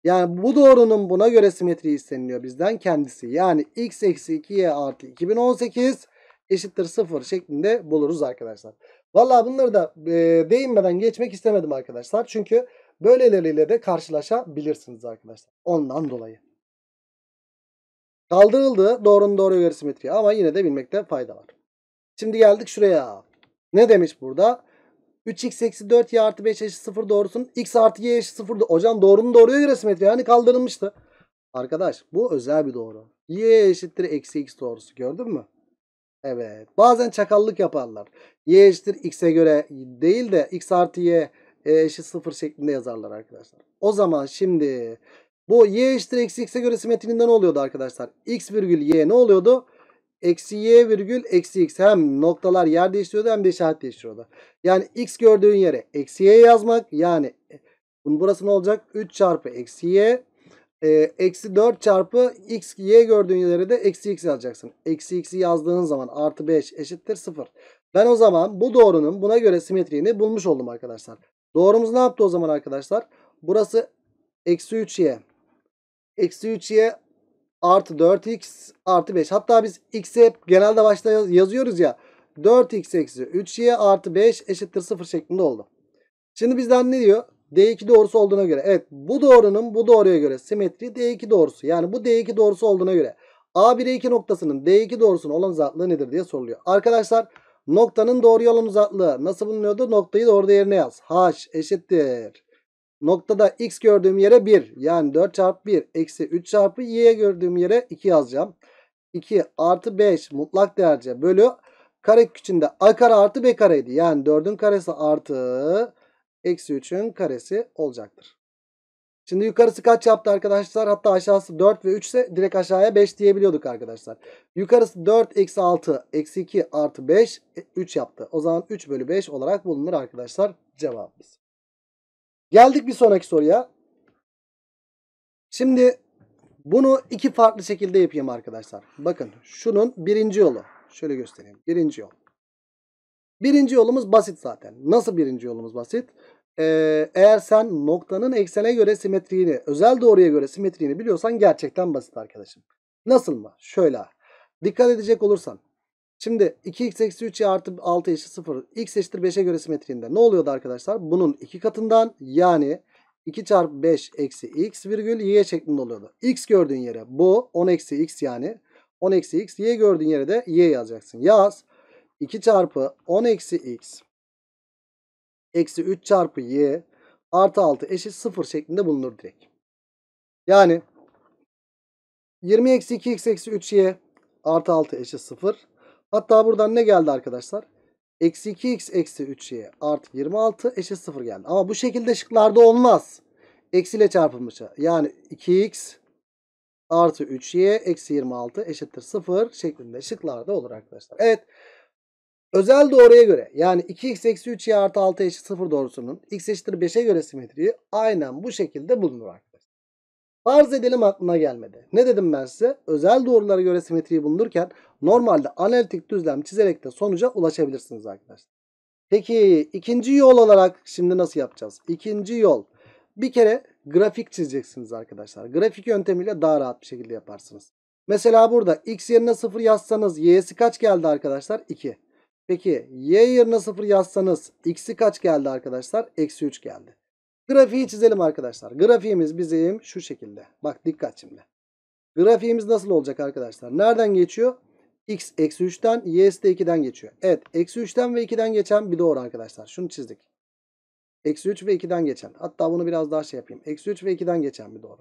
Yani bu doğrunun buna göre simetri isteniliyor bizden kendisi. Yani x eksi 2y artı 2018 eşittir 0 şeklinde buluruz arkadaşlar. Valla bunları da e, değinmeden geçmek istemedim arkadaşlar. Çünkü böyleleriyle de karşılaşabilirsiniz arkadaşlar. Ondan dolayı. Kaldırıldı. Doğrunun doğruya göre simetri. Ama yine de bilmekte fayda var. Şimdi geldik şuraya. Ne demiş burada? 3x eksi 4y artı 5 eşit 0 doğrusun. x artı y eşit 0. Hocam doğrunun doğruya göre simetri. Yani kaldırılmıştı. Arkadaş bu özel bir doğru. y eşittir eksi x doğrusu. Gördün mü? Evet. Bazen çakallık yaparlar. y eşittir x'e göre değil de x artı y eşit 0 şeklinde yazarlar arkadaşlar. O zaman şimdi bu y eşittir eksi x'e göre simetriğinde ne oluyordu arkadaşlar? x virgül y ne oluyordu? Eksi y virgül eksi x. Hem noktalar yer değiştiriyordu hem de işaret değiştiriyordu. Yani x gördüğün yere eksi y yazmak. Yani bunun burası ne olacak? 3 çarpı eksi y. Ee, eksi 4 çarpı x y gördüğün yere de eksi x yazacaksın. Eksi x'i yazdığın zaman artı 5 eşittir 0. Ben o zaman bu doğrunun buna göre simetriğini bulmuş oldum arkadaşlar. Doğrumuz ne yaptı o zaman arkadaşlar? Burası eksi 3y. Eksi 3y artı 4x artı 5. Hatta biz x'i hep genelde başta yazıyoruz ya. 4x eksi 3y artı 5 eşittir 0 şeklinde oldu. Şimdi bizden ne diyor? D2 doğrusu olduğuna göre. Evet bu doğrunun bu doğruya göre simetri D2 doğrusu. Yani bu D2 doğrusu olduğuna göre. A1'e 2 noktasının D2 doğrusunun olan uzaklığı nedir diye soruluyor. Arkadaşlar noktanın doğru olan uzaklığı nasıl bulunuyordu? Noktayı doğru yerine yaz. H eşittir. Noktada x gördüğüm yere 1 yani 4 çarpı 1 eksi 3 çarpı y'ye gördüğüm yere 2 yazacağım. 2 artı 5 mutlak değerce bölü karek içinde a kare artı b kareydi. Yani 4'ün karesi artı eksi 3'ün karesi olacaktır. Şimdi yukarısı kaç yaptı arkadaşlar? Hatta aşağısı 4 ve 3 ise direkt aşağıya 5 diyebiliyorduk arkadaşlar. Yukarısı 4 eksi 6 eksi 2 artı 5 3 e, yaptı. O zaman 3 bölü 5 olarak bulunur arkadaşlar cevabımız. Geldik bir sonraki soruya. Şimdi bunu iki farklı şekilde yapayım arkadaşlar. Bakın şunun birinci yolu. Şöyle göstereyim. Birinci yol. Birinci yolumuz basit zaten. Nasıl birinci yolumuz basit? Ee, eğer sen noktanın eksene göre simetriğini, özel doğruya göre simetriğini biliyorsan gerçekten basit arkadaşım. Nasıl mı? Şöyle. Dikkat edecek olursan Şimdi 2x eksi 3y artı 6 eşit 0. x eşittir 5'e göre simetriğinde. Ne oluyordu arkadaşlar? Bunun 2 katından yani 2 çarpı 5 eksi x virgül y şeklinde oluyordu. x gördüğün yere bu 10 eksi x yani 10 eksi x y gördüğün yere de y yazacaksın. Yaz 2 çarpı 10 eksi x eksi 3 çarpı y artı 6 eşit 0 şeklinde bulunur direkt. Yani 20 eksi 2 x eksi 3 y artı 6 eşit 0 Hatta buradan ne geldi arkadaşlar? Eksi 2x eksi 3y artı 26 eşit 0 geldi. Ama bu şekilde şıklarda olmaz. Eksiyle ile çarpılmışa. Yani 2x artı 3y eksi 26 eşittir 0 şeklinde şıklarda olur arkadaşlar. Evet. Özel doğruya göre yani 2x eksi 3y artı 6 eşit 0 doğrusunun x eşittir 5'e göre simetriği aynen bu şekilde bulunur arkadaşlar. Arz edelim aklına gelmedi. Ne dedim ben size? Özel doğrulara göre simetriyi bulunurken normalde analitik düzlem çizerek de sonuca ulaşabilirsiniz arkadaşlar. Peki ikinci yol olarak şimdi nasıl yapacağız? İkinci yol. Bir kere grafik çizeceksiniz arkadaşlar. Grafik yöntemiyle daha rahat bir şekilde yaparsınız. Mesela burada x yerine 0 yazsanız y'si kaç geldi arkadaşlar? 2. Peki y yerine 0 yazsanız x'i kaç geldi arkadaşlar? Eksi 3 geldi. Grafiği çizelim arkadaşlar. Grafiğimiz bizim şu şekilde. Bak dikkat şimdi. Grafiğimiz nasıl olacak arkadaşlar? Nereden geçiyor? X eksi 3'ten Y'si de 2'den geçiyor. Evet eksi 3'ten ve 2'den geçen bir doğru arkadaşlar. Şunu çizdik. Eksi 3 ve 2'den geçen. Hatta bunu biraz daha şey yapayım. Eksi 3 ve 2'den geçen bir doğru.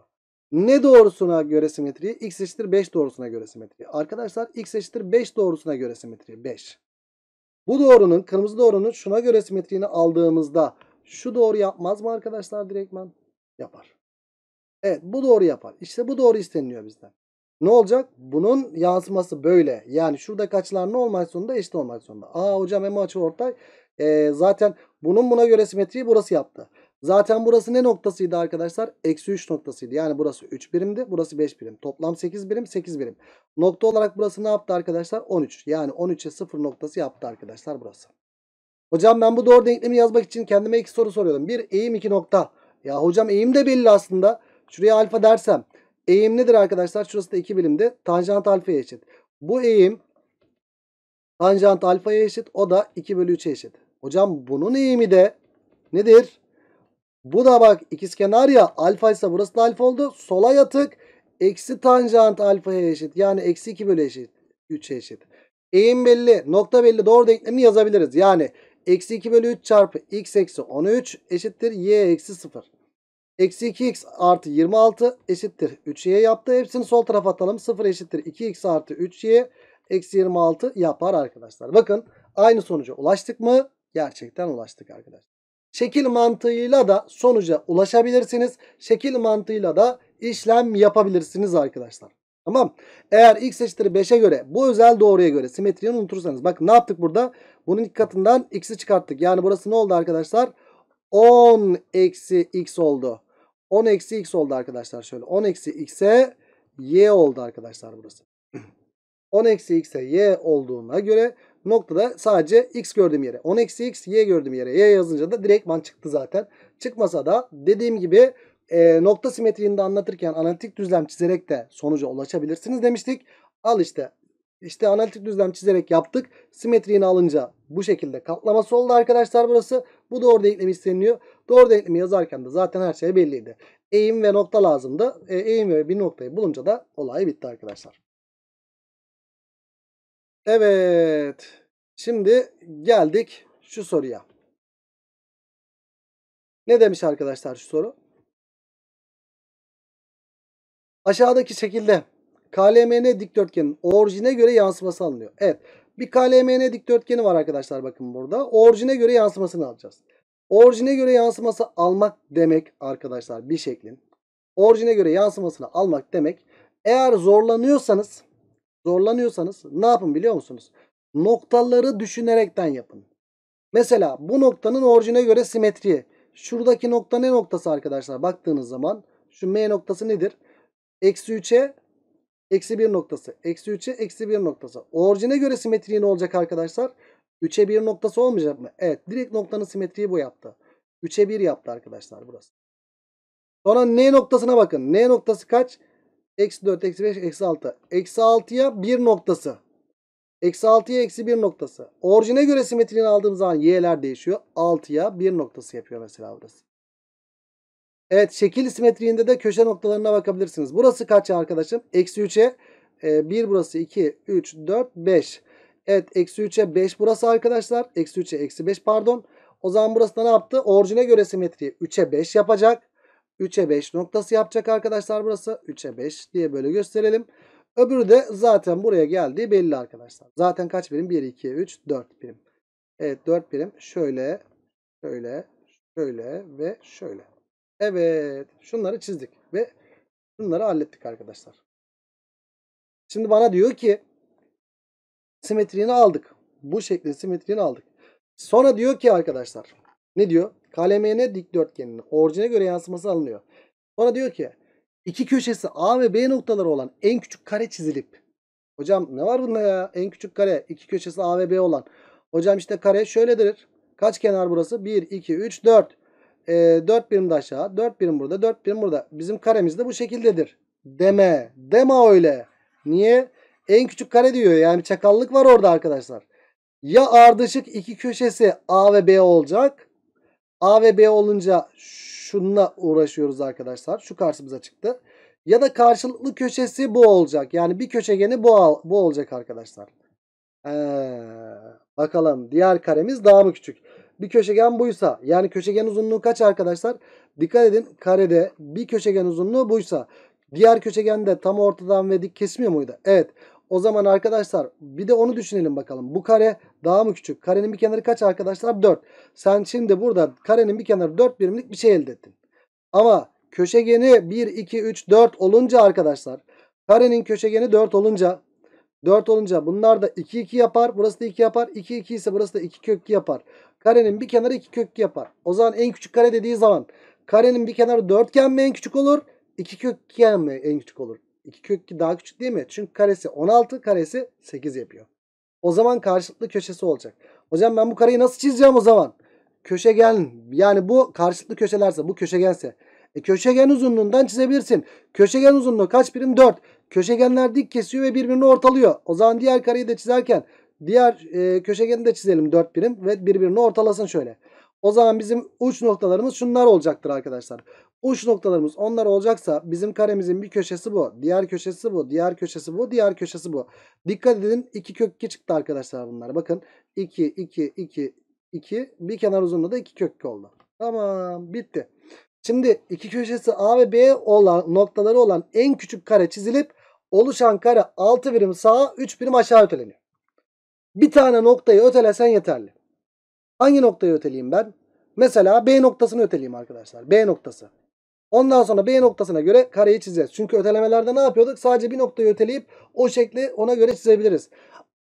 Ne doğrusuna göre simetri? X eşittir 5 doğrusuna göre simetri. Arkadaşlar X eşittir 5 doğrusuna göre simetri. 5. Bu doğrunun, kırmızı doğrunun şuna göre simetriğini aldığımızda şu doğru yapmaz mı arkadaşlar direktmen? Yapar. Evet bu doğru yapar. İşte bu doğru isteniliyor bizden. Ne olacak? Bunun yansıması böyle. Yani şurada kaçlar ne olmak zorunda? Eşit olmak zorunda. Aa hocam hem açı ortay. Ee, zaten bunun buna göre simetriyi burası yaptı. Zaten burası ne noktasıydı arkadaşlar? Eksi 3 noktasıydı. Yani burası 3 birimdi. Burası 5 birim. Toplam 8 birim 8 birim. Nokta olarak burası ne yaptı arkadaşlar? 13. Yani 13'e 0 noktası yaptı arkadaşlar burası. Hocam ben bu doğru denklemi yazmak için kendime iki soru soruyordum. Bir eğim iki nokta. Ya hocam eğim de belli aslında. Şuraya alfa dersem. Eğim nedir arkadaşlar? Şurası da iki birimdi. Tanjant alfaya eşit. Bu eğim tanjant alfaya eşit. O da 2 bölü 3'e eşit. Hocam bunun eğimi de nedir? Bu da bak ikizkenar ya alfa ise burası da alfa oldu. Sola yatık. Eksi tanjant alfaya eşit. Yani eksi 2 bölü eşit. 3'e eşit. Eğim belli. Nokta belli. Doğru denklemini yazabiliriz. Yani Eksi 2 bölü 3 çarpı x eksi 13 eşittir y eksi 0. Eksi 2x artı 26 eşittir 3y yaptı. Hepsini sol tarafa atalım. 0 eşittir 2x artı 3y eksi 26 yapar arkadaşlar. Bakın aynı sonuca ulaştık mı? Gerçekten ulaştık arkadaşlar. Şekil mantığıyla da sonuca ulaşabilirsiniz. Şekil mantığıyla da işlem yapabilirsiniz arkadaşlar. Tamam. Eğer x eşittir 5'e göre bu özel doğruya göre simetriyi unutursanız. Bak ne yaptık burada? Bunun iki katından x'i çıkarttık. Yani burası ne oldu arkadaşlar? 10 eksi x oldu. 10 eksi x oldu arkadaşlar. Şöyle 10 eksi x'e y oldu arkadaşlar burası. 10 eksi x'e y olduğuna göre noktada sadece x gördüğüm yere. 10 eksi x y gördüğüm yere. Y yazınca da direktman çıktı zaten. Çıkmasa da dediğim gibi e, nokta simetriğini de anlatırken analitik düzlem çizerek de sonuca ulaşabilirsiniz demiştik. Al işte. İşte analitik düzlem çizerek yaptık. Simetriğini alınca bu şekilde katlaması oldu arkadaşlar burası. Bu doğru denklemi isteniyor. Doğru denklemi yazarken de zaten her şey belliydi. Eğim ve nokta lazımdı. E, eğim ve bir noktayı bulunca da olay bitti arkadaşlar. Evet. Şimdi geldik şu soruya. Ne demiş arkadaşlar şu soru? Aşağıdaki şekilde KLMN dikdörtgenin orijine göre yansıması alınıyor. Evet. Bir KLMN dikdörtgeni var arkadaşlar bakın burada. Orijine göre yansımasını alacağız. Orijine göre yansıması almak demek arkadaşlar bir şeklin. Orijine göre yansımasını almak demek. Eğer zorlanıyorsanız zorlanıyorsanız ne yapın biliyor musunuz? Noktaları düşünerekten yapın. Mesela bu noktanın orijine göre simetriye. Şuradaki nokta ne noktası arkadaşlar? Baktığınız zaman şu M noktası nedir? Eksi 3'e eksi 1 noktası. Eksi 3'e eksi 1 noktası. Orijine göre simetriği ne olacak arkadaşlar? 3'e 1 noktası olmayacak mı? Evet. Direkt noktanın simetriği bu yaptı. 3'e 1 yaptı arkadaşlar burası. Sonra N noktasına bakın. N noktası kaç? Eksi 4, eksi 5, eksi 6. Eksi 6'ya 1 noktası. Eksi 6'ya eksi 1 noktası. Orijine göre simetriğini aldığım zaman y'ler değişiyor. 6'ya 1 noktası yapıyor mesela burası. Evet şekil simetriğinde de köşe noktalarına bakabilirsiniz. Burası kaç arkadaşım? Eksi 3'e 1 e, burası 2, 3, 4, 5. Evet eksi 3'e 5 burası arkadaşlar. Eksi 3'e eksi 5 pardon. O zaman burası da ne yaptı? Orjine göre simetriği 3'e 5 yapacak. 3'e 5 noktası yapacak arkadaşlar burası. 3'e 5 diye böyle gösterelim. Öbürü de zaten buraya geldiği belli arkadaşlar. Zaten kaç birim? 1, 2, 3, 4 birim. Evet 4 birim. Şöyle, şöyle, şöyle ve şöyle. Evet. Şunları çizdik ve bunları hallettik arkadaşlar. Şimdi bana diyor ki simetriğini aldık. Bu şekli simetriğini aldık. Sonra diyor ki arkadaşlar ne diyor? KLMN dikdörtgenin orijine göre yansıması alınıyor. Sonra diyor ki iki köşesi A ve B noktaları olan en küçük kare çizilip hocam ne var bunda ya? En küçük kare iki köşesi A ve B olan. Hocam işte kare şöyledir. Kaç kenar burası? 1, 2, 3, 4 e, ee, 4 birim de aşağı, 4 birim burada, 4 birim burada. Bizim karemiz de bu şekildedir. Deme, deme öyle. Niye? En küçük kare diyor. Yani çakallık var orada arkadaşlar. Ya ardışık iki köşesi A ve B olacak. A ve B olunca şununla uğraşıyoruz arkadaşlar. Şu karşımıza çıktı. Ya da karşılıklı köşesi bu olacak. Yani bir köşegeni bu, bu olacak arkadaşlar. Ee, bakalım diğer karemiz daha mı küçük? bir köşegen buysa yani köşegen uzunluğu kaç arkadaşlar? Dikkat edin karede bir köşegen uzunluğu buysa diğer köşegen de tam ortadan ve dik kesmiyor muydu? Evet. O zaman arkadaşlar bir de onu düşünelim bakalım. Bu kare daha mı küçük? Karenin bir kenarı kaç arkadaşlar? 4. Sen şimdi burada karenin bir kenarı 4 birimlik bir şey elde ettin. Ama köşegeni 1, 2, 3, 4 olunca arkadaşlar karenin köşegeni 4 olunca 4 olunca bunlar da 2, 2 yapar. Burası da 2 yapar. 2, 2 ise burası da 2 kök 2 yapar. Karenin bir kenarı iki kök yapar. O zaman en küçük kare dediği zaman karenin bir kenarı dörtgen mi en küçük olur? 2 kök 2 mi en küçük olur? İki kök daha küçük değil mi? Çünkü karesi 16 karesi 8 yapıyor. O zaman karşılıklı köşesi olacak. Hocam ben bu kareyi nasıl çizeceğim o zaman? Köşegen yani bu karşılıklı köşelerse bu köşegense. E, köşegen uzunluğundan çizebilirsin. Köşegen uzunluğu kaç birim? 4. Köşegenler dik kesiyor ve birbirini ortalıyor. O zaman diğer kareyi de çizerken Diğer e, köşegeni de çizelim dört birim ve birbirini ortalasın şöyle. O zaman bizim uç noktalarımız şunlar olacaktır arkadaşlar. Uç noktalarımız onlar olacaksa bizim karemizin bir köşesi bu. Diğer köşesi bu. Diğer köşesi bu. Diğer köşesi bu. Dikkat edin 2 kök 2 çıktı arkadaşlar bunlar. Bakın 2 2 2 2 bir kenar uzunluğu da 2 kök 2 oldu. Tamam bitti. Şimdi iki köşesi A ve B olan noktaları olan en küçük kare çizilip oluşan kare 6 birim sağa 3 birim aşağı öteleniyor. Bir tane noktayı ötelesen yeterli. Hangi noktayı öteleyeyim ben? Mesela B noktasını öteleyeyim arkadaşlar. B noktası. Ondan sonra B noktasına göre kareyi çizeceğiz. Çünkü ötelemelerde ne yapıyorduk? Sadece bir noktayı öteleyip o şekli ona göre çizebiliriz.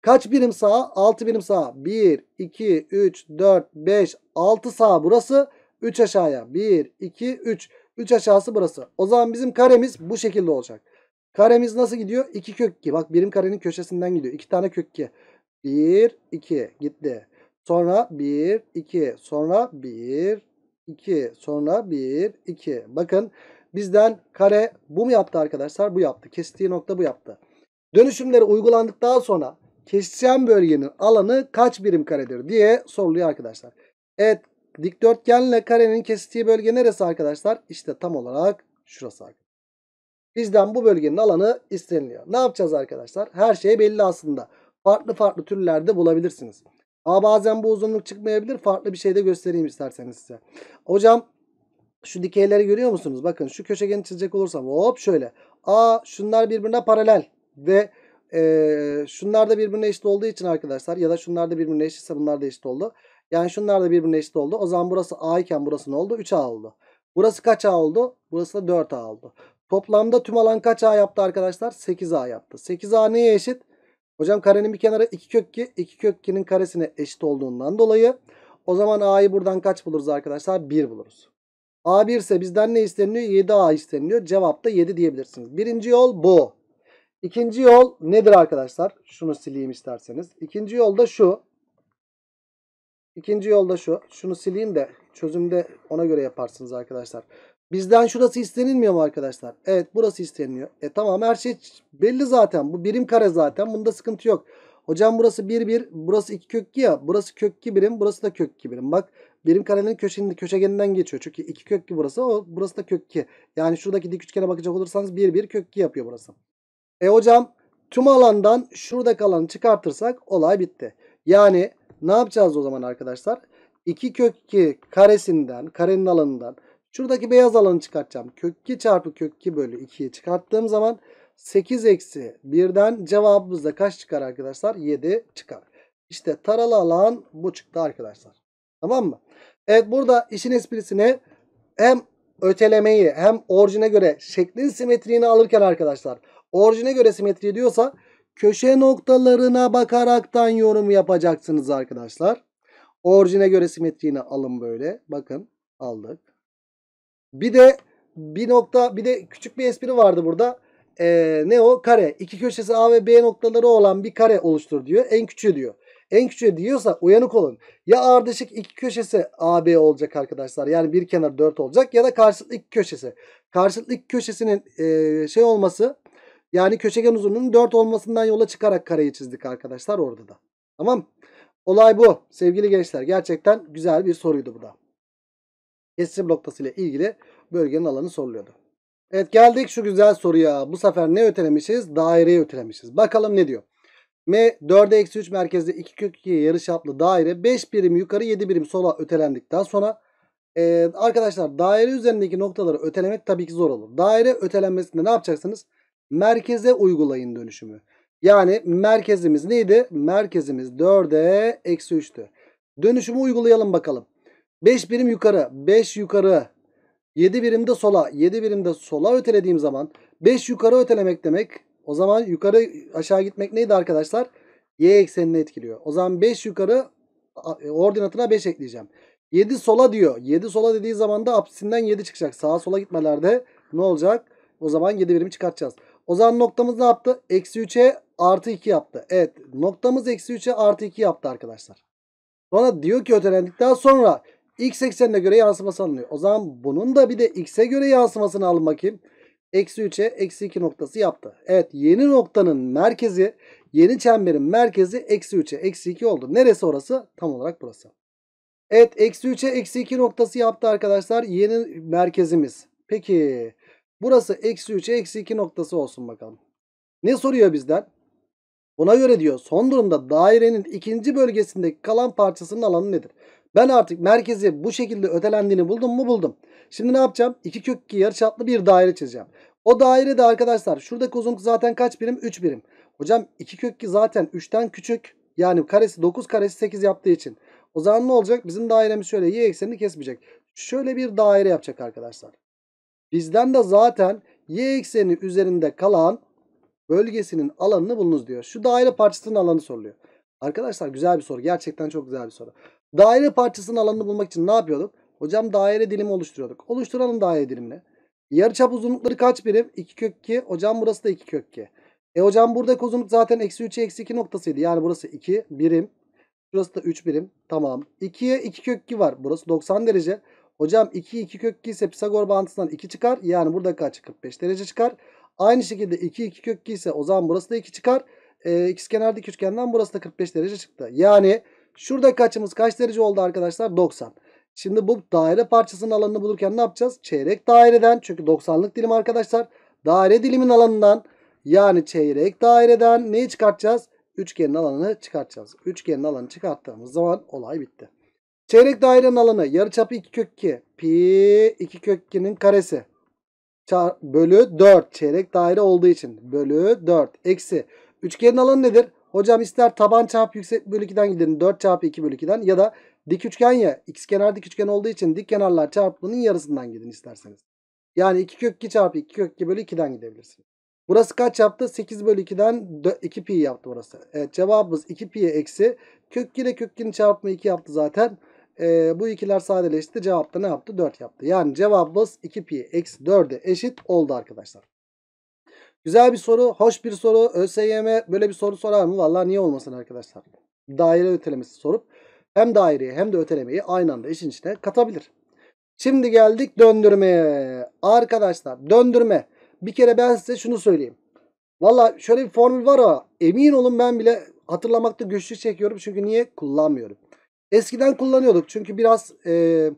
Kaç birim sağa? 6 birim sağa. 1, 2, 3, 4, 5, 6 sağa burası. 3 aşağıya. 1, 2, 3. 3 aşağısı burası. O zaman bizim karemiz bu şekilde olacak. Karemiz nasıl gidiyor? 2 kök 2. Bak birim karenin köşesinden gidiyor. 2 tane kök 2. 1, 2 gitti. Sonra 1, 2. Sonra 1, 2. Sonra 1, 2. Bakın bizden kare bu mu yaptı arkadaşlar? Bu yaptı. Kestiği nokta bu yaptı. Dönüşümleri uygulandıktan sonra kesişen bölgenin alanı kaç birim karedir diye soruluyor arkadaşlar. Evet dikdörtgenle karenin kestiği bölge neresi arkadaşlar? İşte tam olarak şurası arkadaşlar. Bizden bu bölgenin alanı isteniliyor. Ne yapacağız arkadaşlar? Her şey belli aslında farklı farklı türlerde bulabilirsiniz. Ama bazen bu uzunluk çıkmayabilir. Farklı bir şey de göstereyim isterseniz size. Hocam şu dikeyleri görüyor musunuz? Bakın şu köşegeni çizecek olursam hop şöyle. Aa şunlar birbirine paralel ve e, şunlar da birbirine eşit olduğu için arkadaşlar ya da şunlar da birbirine eşitse bunlar da eşit oldu. Yani şunlar da birbirine eşit oldu. O zaman burası A iken burası ne oldu? 3A oldu. Burası kaç A oldu? Burası da 4A oldu. Toplamda tüm alan kaç A yaptı arkadaşlar? 8A yaptı. 8A neye eşit? Hocam karenin bir kenarı 2 kök 2. 2 kök 2'nin karesine eşit olduğundan dolayı o zaman a'yı buradan kaç buluruz arkadaşlar? 1 buluruz. a 1 ise bizden ne isteniyor? 7a isteniliyor. Cevap da 7 diyebilirsiniz. Birinci yol bu. İkinci yol nedir arkadaşlar? Şunu sileyim isterseniz. İkinci yol da şu. İkinci yolda şu. Şunu sileyim de çözümde ona göre yaparsınız arkadaşlar. Bizden şurası istenilmiyor mu arkadaşlar? Evet burası isteniliyor. E tamam her şey belli zaten. Bu birim kare zaten. Bunda sıkıntı yok. Hocam burası 1 1. Burası 2 kök 2 ya. Burası kök 2 birim. Burası da kök 2 birim. Bak birim karenin köşenin, köşegeninden geçiyor. Çünkü 2 kök 2 burası. O, burası da kök 2. Yani şuradaki dik üçgene bakacak olursanız 1 1 kök 2 yapıyor burası. E hocam tüm alandan şuradaki alanı çıkartırsak olay bitti. Yani ne yapacağız o zaman arkadaşlar? 2 kök 2 karesinden karenin alanından Şuradaki beyaz alanı çıkartacağım. Kök 2 çarpı kök 2 bölü 2'yi çıkarttığım zaman 8 eksi 1'den cevabımızda kaç çıkar arkadaşlar? 7 çıkar. İşte taralı alan bu çıktı arkadaşlar. Tamam mı? Evet burada işin esprisini Hem ötelemeyi hem orijine göre şeklin simetriğini alırken arkadaşlar orijine göre simetri diyorsa köşe noktalarına bakaraktan yorum yapacaksınız arkadaşlar. Orijine göre simetriğini alın böyle. Bakın aldık. Bir de bir nokta bir de küçük bir espri vardı burada. Ee, ne o? Kare. İki köşesi A ve B noktaları olan bir kare oluştur diyor. En küçüğü diyor. En küçüğü diyorsa uyanık olun. Ya ardışık iki köşesi AB olacak arkadaşlar. Yani bir kenar 4 olacak ya da karşılıklı iki köşesi. Karşılıklı iki köşesinin e, şey olması yani köşegen uzunluğunun 4 olmasından yola çıkarak kareyi çizdik arkadaşlar orada da. Tamam Olay bu sevgili gençler. Gerçekten güzel bir soruydu bu da. Kesim noktası ile ilgili bölgenin alanı soruluyordu. Evet geldik şu güzel soruya. Bu sefer ne ötelemişiz? Daireye ötelemişiz. Bakalım ne diyor? M 4'e eksi 3 merkezli 2 kök 2 yarıçaplı daire 5 birim yukarı 7 birim sola ötelendikten sonra e, arkadaşlar daire üzerindeki noktaları ötelemek tabii ki zor olur. Daire ötelenmesinde ne yapacaksınız? Merkeze uygulayın dönüşümü. Yani merkezimiz neydi? Merkezimiz 4'e eksi 3'tü. Dönüşümü uygulayalım bakalım. 5 birim yukarı, 5 yukarı, 7 birimde sola, 7 birimde sola ötelediğim zaman 5 yukarı ötelemek demek. O zaman yukarı aşağı gitmek neydi arkadaşlar? Y eksenini etkiliyor. O zaman 5 yukarı e, ordinatına 5 ekleyeceğim. 7 sola diyor. 7 sola dediği zaman da apsisinden 7 çıkacak. Sağa sola gitmelerde ne olacak? O zaman 7 birim çıkartacağız. O zaman noktamız ne yaptı? Eksi 3'e artı 2 yaptı. Evet noktamız eksi 3'e artı 2 yaptı arkadaşlar. Sonra diyor ki ötelendikten sonra x eksenine göre yansıması alınıyor. O zaman bunun da bir de x'e göre yansımasını alın bakayım. Eksi 3'e eksi 2 noktası yaptı. Evet yeni noktanın merkezi yeni çemberin merkezi eksi 3'e eksi 2 oldu. Neresi orası? Tam olarak burası. Evet eksi 3'e eksi 2 noktası yaptı arkadaşlar. Yeni merkezimiz. Peki burası eksi 3'e eksi 2 noktası olsun bakalım. Ne soruyor bizden? Buna göre diyor son durumda dairenin ikinci bölgesindeki kalan parçasının alanı nedir? Ben artık merkezi bu şekilde ödelendiğini buldum mu buldum. Şimdi ne yapacağım? İki kök 2 yarıçaplı bir daire çizeceğim. O daire de arkadaşlar şuradaki uzunluk zaten kaç birim? 3 birim. Hocam 2 kök 2 zaten 3'ten küçük. Yani karesi 9 karesi 8 yaptığı için. O zaman ne olacak? Bizim dairemiz şöyle y eksenini kesmeyecek. Şöyle bir daire yapacak arkadaşlar. Bizden de zaten y ekseni üzerinde kalan bölgesinin alanını bulunuz diyor. Şu daire parçasının alanı soruluyor. Arkadaşlar güzel bir soru. Gerçekten çok güzel bir soru. Daire parçasının alanını bulmak için ne yapıyorduk? Hocam daire dilimi oluşturuyorduk. Oluşturalım daire dilimini. Yarıçap uzunlukları kaç birim? 2 kök 2. Hocam burası da 2 kök 2. E hocam buradaki uzunluk zaten eksi 3'e eksi 2 noktasıydı. Yani burası 2 birim. Burası da 3 birim. Tamam. 2'ye 2 kök 2 var. Burası 90 derece. Hocam 2 2 kök 2 ise Pisagor bağıntısından 2 çıkar. Yani buradaki açı 45 derece çıkar. Aynı şekilde 2 2 kök 2 ise o zaman burası da 2 çıkar. E, ikizkenardaki üçgenden burası da 45 derece çıktı. Yani Şurada kaçımız kaç derece oldu arkadaşlar? 90. Şimdi bu daire parçasının alanını bulurken ne yapacağız? Çeyrek daireden çünkü 90'lık dilim arkadaşlar. Daire dilimin alanından yani çeyrek daireden neyi çıkartacağız? Üçgenin alanını çıkartacağız. Üçgenin alanını çıkarttığımız zaman olay bitti. Çeyrek dairenin alanı yarıçapı 2 kök 2 pi 2 kök 2'nin karesi bölü 4 çeyrek daire olduğu için bölü 4 eksi üçgenin alanı nedir? Hocam ister taban çarpı yüksek bölü 2'den gidelim. 4 çarpı 2 bölü 2'den ya da dik üçgen ya. X kenar dik üçgen olduğu için dik kenarlar çarpımının yarısından gidin isterseniz. Yani 2 kök 2 çarpı 2 kök 2 bölü 2'den gidebilirsiniz. Burası kaç yaptı? 8 bölü 2'den 2 pi yaptı burası. Evet cevabımız 2 pi eksi. Kök 2 ile kök 2'nin çarpımı 2 yaptı zaten. Ee, bu ikiler sadeleşti. Cevapta ne yaptı? 4 yaptı. Yani cevabımız 2 pi eksi 4'e eşit oldu arkadaşlar. Güzel bir soru, hoş bir soru. ÖSYM böyle bir soru sorar mı? Vallahi niye olmasın arkadaşlar. Daire ötelemesi sorup hem daireyi hem de ötelemeyi aynı anda işin içine katabilir. Şimdi geldik döndürmeye. Arkadaşlar döndürme. Bir kere ben size şunu söyleyeyim. Valla şöyle bir formül var ama emin olun ben bile hatırlamakta güçlük çekiyorum. Çünkü niye? Kullanmıyorum. Eskiden kullanıyorduk. Çünkü biraz e,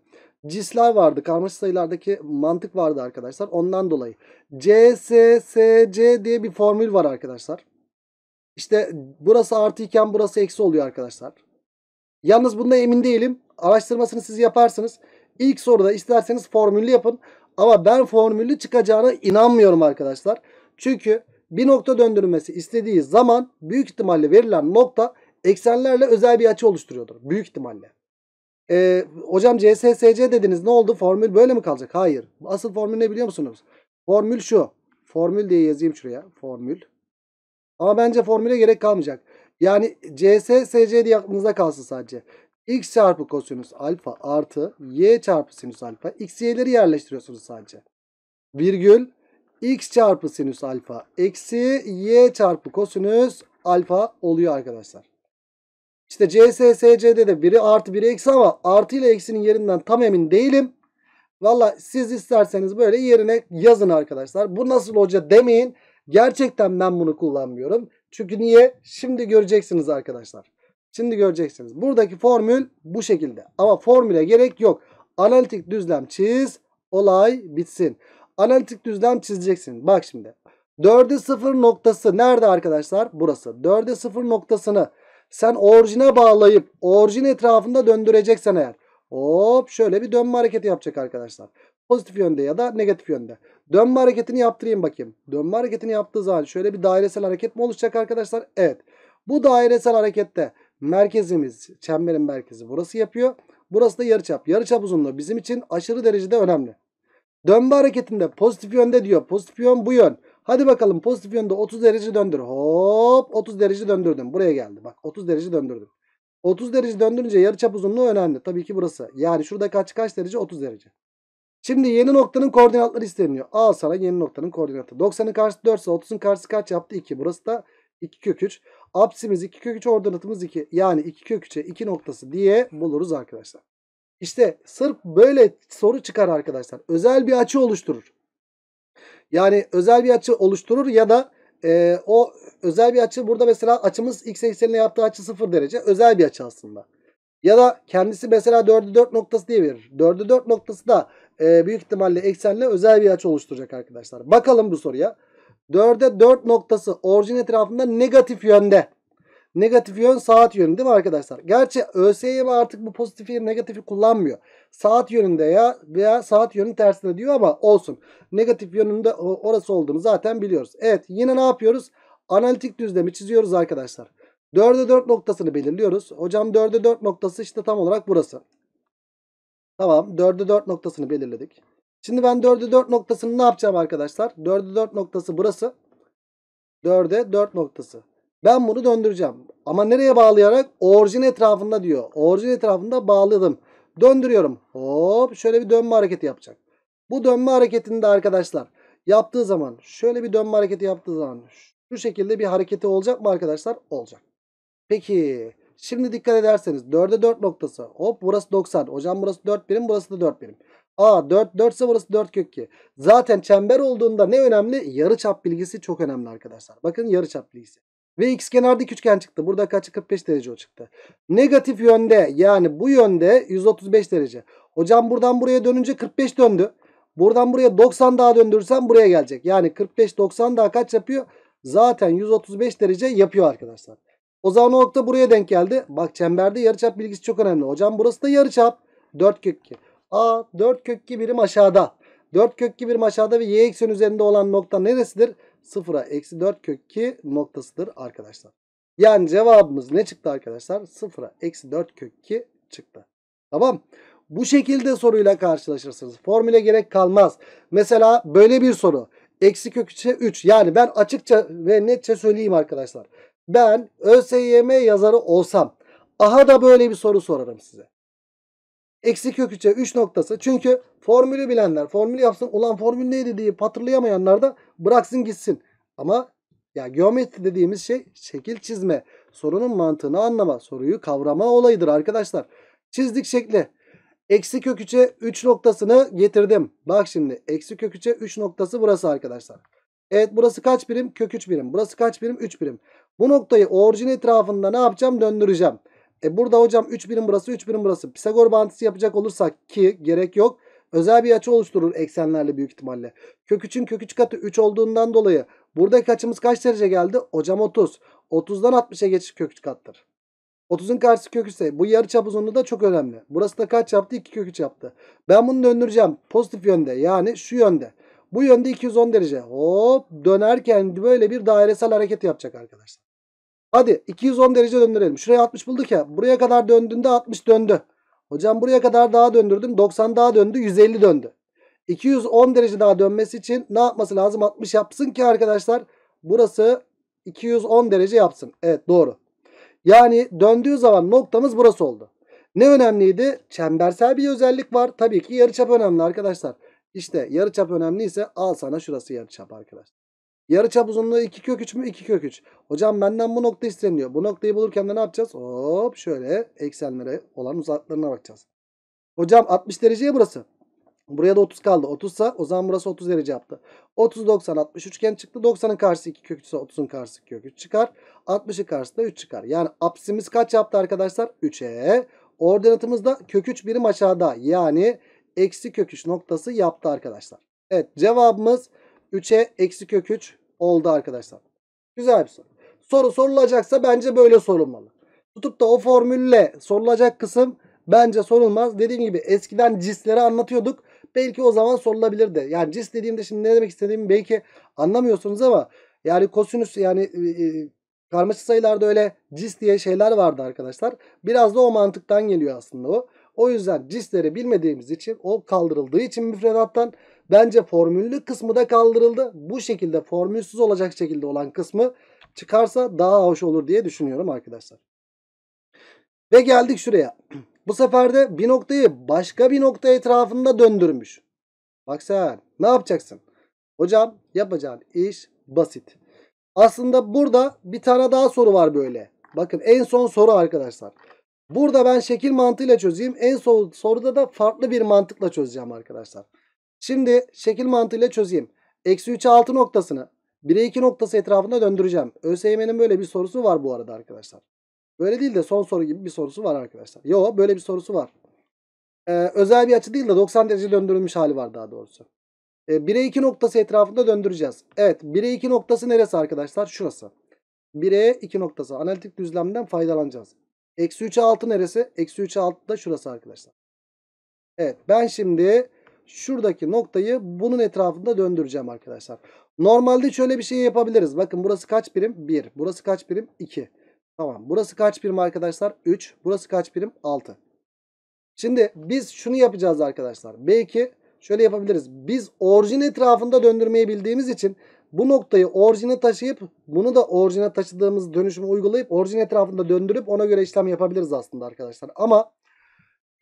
cisler vardı. Karmaşık sayılardaki mantık vardı arkadaşlar. Ondan dolayı C, S, S, C diye bir formül var arkadaşlar. İşte burası artı iken burası eksi oluyor arkadaşlar. Yalnız bunda emin değilim. Araştırmasını siz yaparsınız. İlk soruda isterseniz formülü yapın. Ama ben formülü çıkacağına inanmıyorum arkadaşlar. Çünkü bir nokta döndürülmesi istediği zaman büyük ihtimalle verilen nokta eksenlerle özel bir açı oluşturuyordur. Büyük ihtimalle. E, hocam CSSC dediniz ne oldu? Formül böyle mi kalacak? Hayır. Asıl formül ne biliyor musunuz? Formül şu. Formül diye yazayım şuraya. Formül. Ama bence formüle gerek kalmayacak. Yani CSSC diye aklınızda kalsın sadece. X çarpı kosinüs alfa artı Y çarpı sinüs alfa. X y'leri yerleştiriyorsunuz sadece. Virgül X çarpı sinüs alfa eksi Y çarpı kosinüs alfa oluyor arkadaşlar. İşte CSSC'de de biri artı biri eksi ama artı ile eksinin yerinden tam emin değilim. Valla siz isterseniz böyle yerine yazın arkadaşlar. Bu nasıl hoca demeyin. Gerçekten ben bunu kullanmıyorum. Çünkü niye? Şimdi göreceksiniz arkadaşlar. Şimdi göreceksiniz. Buradaki formül bu şekilde. Ama formüle gerek yok. Analitik düzlem çiz. Olay bitsin. Analitik düzlem çizeceksin. Bak şimdi. 4'e 0 noktası nerede arkadaşlar? Burası. 4'e 0 noktasını sen orijine bağlayıp orijin etrafında döndüreceksen eğer. Hop şöyle bir dönme hareketi yapacak arkadaşlar. Pozitif yönde ya da negatif yönde. Dönme hareketini yaptırayım bakayım. Dönme hareketini yaptığı zaman şöyle bir dairesel hareket mi oluşacak arkadaşlar? Evet. Bu dairesel harekette merkezimiz, çemberin merkezi burası yapıyor. Burası da yarıçap. Yarıçap uzunluğu bizim için aşırı derecede önemli. Dönme hareketinde pozitif yönde diyor. Pozitif yön bu yön. Hadi bakalım pozitif yönde 30 derece döndür. Hop 30 derece döndürdüm. Buraya geldi. Bak 30 derece döndürdüm. 30 derece döndürünce yarıçap uzunluğu önemli. Tabii ki burası. Yani şurada kaç kaç derece? 30 derece. Şimdi yeni noktanın koordinatları isteniyor. Al sana yeni noktanın koordinatı. 90'ın karşısı 4 ise 30'un karşısı kaç yaptı? 2. Burası da 2 kök 3. Apsimiz 2 kök 3 ordinatımız 2. Yani 2 kök 3'e 2 noktası diye buluruz arkadaşlar. İşte sırf böyle soru çıkar arkadaşlar. Özel bir açı oluşturur. Yani özel bir açı oluşturur ya da e, o özel bir açı burada mesela açımız x eksenine yaptığı açı 0 derece özel bir açı aslında. Ya da kendisi mesela 4'ü 4 noktası diye verir. 4'ü 4 noktası da e, büyük ihtimalle eksenle özel bir açı oluşturacak arkadaşlar. Bakalım bu soruya. 4'e 4 noktası orijin etrafında negatif yönde. Negatif yön saat yönü değil mi arkadaşlar? Gerçi ÖSYM artık bu pozitifi negatifi kullanmıyor. Saat yönünde ya veya saat yönünün tersine diyor ama olsun. Negatif yönünde orası olduğunu zaten biliyoruz. Evet yine ne yapıyoruz? Analitik düzlemi çiziyoruz arkadaşlar. 4'e 4 noktasını belirliyoruz. Hocam 4'e 4 noktası işte tam olarak burası. Tamam 4'e 4 noktasını belirledik. Şimdi ben 4'e 4 noktasını ne yapacağım arkadaşlar? 4'e 4 noktası burası. 4'e 4 noktası. Ben bunu döndüreceğim. Ama nereye bağlayarak? Orijin etrafında diyor. Orijin etrafında bağladım. Döndürüyorum. Hop şöyle bir dönme hareketi yapacak. Bu dönme hareketinde arkadaşlar yaptığı zaman şöyle bir dönme hareketi yaptığı zaman şu şekilde bir hareketi olacak mı arkadaşlar? Olacak. Peki şimdi dikkat ederseniz 4'e 4 noktası. Hop burası 90. Hocam burası 4 birim burası da 4 birim. A 4 4 ise burası 4 kök 2. Zaten çember olduğunda ne önemli? Yarı çap bilgisi çok önemli arkadaşlar. Bakın yarı çap bilgisi. Ve x kenardaki üçgen çıktı. Burada kaçı 45 derece o çıktı. Negatif yönde yani bu yönde 135 derece. Hocam buradan buraya dönünce 45 döndü. Buradan buraya 90 daha döndürürsem buraya gelecek. Yani 45-90 daha kaç yapıyor? Zaten 135 derece yapıyor arkadaşlar. O zaman o nokta buraya denk geldi. Bak çemberde yarıçap bilgisi çok önemli. Hocam burası da yarıçap. 4 kök 2. A 4 kök 2 birim aşağıda. 4 kök 2 birim aşağıda ve y ekseni üzerinde olan nokta neresidir? sıfıra eksi 4 kök 2 noktasıdır arkadaşlar. Yani cevabımız ne çıktı arkadaşlar? Sıfıra eksi 4 kök 2 çıktı. Tamam. Bu şekilde soruyla karşılaşırsınız. Formüle gerek kalmaz. Mesela böyle bir soru. Eksi kök 3'e 3. Yani ben açıkça ve netçe söyleyeyim arkadaşlar. Ben ÖSYM yazarı olsam aha da böyle bir soru sorarım size. Eksi kök 3'e 3 noktası. Çünkü formülü bilenler formülü yapsın. Ulan formül neydi diye hatırlayamayanlar da bıraksın gitsin. Ama ya geometri dediğimiz şey şekil çizme. Sorunun mantığını anlama. Soruyu kavrama olayıdır arkadaşlar. Çizdik şekli. Eksi kök 3'e 3 noktasını getirdim. Bak şimdi eksi kök 3'e 3 noktası burası arkadaşlar. Evet burası kaç birim? Kök 3 birim. Burası kaç birim? 3 birim. Bu noktayı orijin etrafında ne yapacağım? Döndüreceğim. E burada hocam 3 birim burası 3 birim burası. Pisagor bağıntısı yapacak olursak ki gerek yok. Özel bir açı oluşturur eksenlerle büyük ihtimalle. Kök 3'ün kök 3 katı 3 olduğundan dolayı buradaki açımız kaç derece geldi? Hocam 30. 30'dan 60'a geçiş kök 3 kattır. 30'un karşısı kök 3 bu yarı çap uzunluğu da çok önemli. Burası da kaç yaptı? 2 kök 3 yaptı. Ben bunu döndüreceğim. Pozitif yönde yani şu yönde. Bu yönde 210 derece. Hop dönerken böyle bir dairesel hareket yapacak arkadaşlar. Hadi 210 derece döndürelim. Şuraya 60 bulduk ya. Buraya kadar döndüğünde 60 döndü. Hocam buraya kadar daha döndürdüm. 90 daha döndü. 150 döndü. 210 derece daha dönmesi için ne yapması lazım? 60 yapsın ki arkadaşlar burası 210 derece yapsın. Evet doğru. Yani döndüğü zaman noktamız burası oldu. Ne önemliydi? Çembersel bir özellik var. Tabii ki yarıçap önemli arkadaşlar. İşte yarıçap önemliyse al sana şurası yarıçap arkadaşlar. Yarıçap uzunluğu 2 kök 3 mü? 2 kök 3. Hocam benden bu nokta isteniyor. Bu noktayı bulurken de ne yapacağız? Hop şöyle eksenlere olan uzaklıklarına bakacağız. Hocam 60 dereceye burası. Buraya da 30 kaldı. 30 sa o zaman burası 30 derece yaptı. 30 90 60 üçgen çıktı. 90'ın karşısı 2 kök 3 ise 30'un karşısı 2 kök 3 çıkar. 60'ın karşısı da 3 çıkar. Yani apsimiz kaç yaptı arkadaşlar? 3'e. Ordinatımız da kök 3 birim aşağıda. Yani eksi kök 3 noktası yaptı arkadaşlar. Evet cevabımız 3'e eksi kök 3 oldu arkadaşlar. Güzel bir soru. Soru sorulacaksa bence böyle sorulmalı. Tutup da o formülle sorulacak kısım bence sorulmaz. Dediğim gibi eskiden cisleri anlatıyorduk. Belki o zaman sorulabilirdi. Yani cis dediğimde şimdi ne demek istediğimi belki anlamıyorsunuz ama yani kosinüs yani e, e, karmaşık sayılarda öyle cis diye şeyler vardı arkadaşlar. Biraz da o mantıktan geliyor aslında o. O yüzden cisleri bilmediğimiz için o kaldırıldığı için müfredattan Bence formüllü kısmı da kaldırıldı. Bu şekilde formülsüz olacak şekilde olan kısmı çıkarsa daha hoş olur diye düşünüyorum arkadaşlar. Ve geldik şuraya. Bu sefer de bir noktayı başka bir nokta etrafında döndürmüş. Bak sen ne yapacaksın? Hocam yapacağın iş basit. Aslında burada bir tane daha soru var böyle. Bakın en son soru arkadaşlar. Burada ben şekil mantığıyla çözeyim. En son soruda da farklı bir mantıkla çözeceğim arkadaşlar. Şimdi şekil mantığıyla çözeyim. Eksi 3'e 6 noktasını 1'e 2 noktası etrafında döndüreceğim. ÖSYM'nin böyle bir sorusu var bu arada arkadaşlar. Böyle değil de son soru gibi bir sorusu var arkadaşlar. Yo böyle bir sorusu var. Ee, özel bir açı değil de 90 derece döndürülmüş hali var daha doğrusu. Ee, 1'e 2 noktası etrafında döndüreceğiz. Evet 1'e 2 noktası neresi arkadaşlar? Şurası. 1'e 2 noktası. Analitik düzlemden faydalanacağız. Eksi 3'e 6 neresi? Eksi 3'e 6 da şurası arkadaşlar. Evet ben şimdi şuradaki noktayı bunun etrafında döndüreceğim arkadaşlar. Normalde şöyle bir şey yapabiliriz. Bakın burası kaç birim? 1. Burası kaç birim? 2. Tamam. Burası kaç birim arkadaşlar? 3. Burası kaç birim? 6. Şimdi biz şunu yapacağız arkadaşlar. Belki şöyle yapabiliriz. Biz orijin etrafında döndürmeyi bildiğimiz için bu noktayı orijine taşıyıp bunu da orijine taşıdığımız dönüşümü uygulayıp orijin etrafında döndürüp ona göre işlem yapabiliriz aslında arkadaşlar. Ama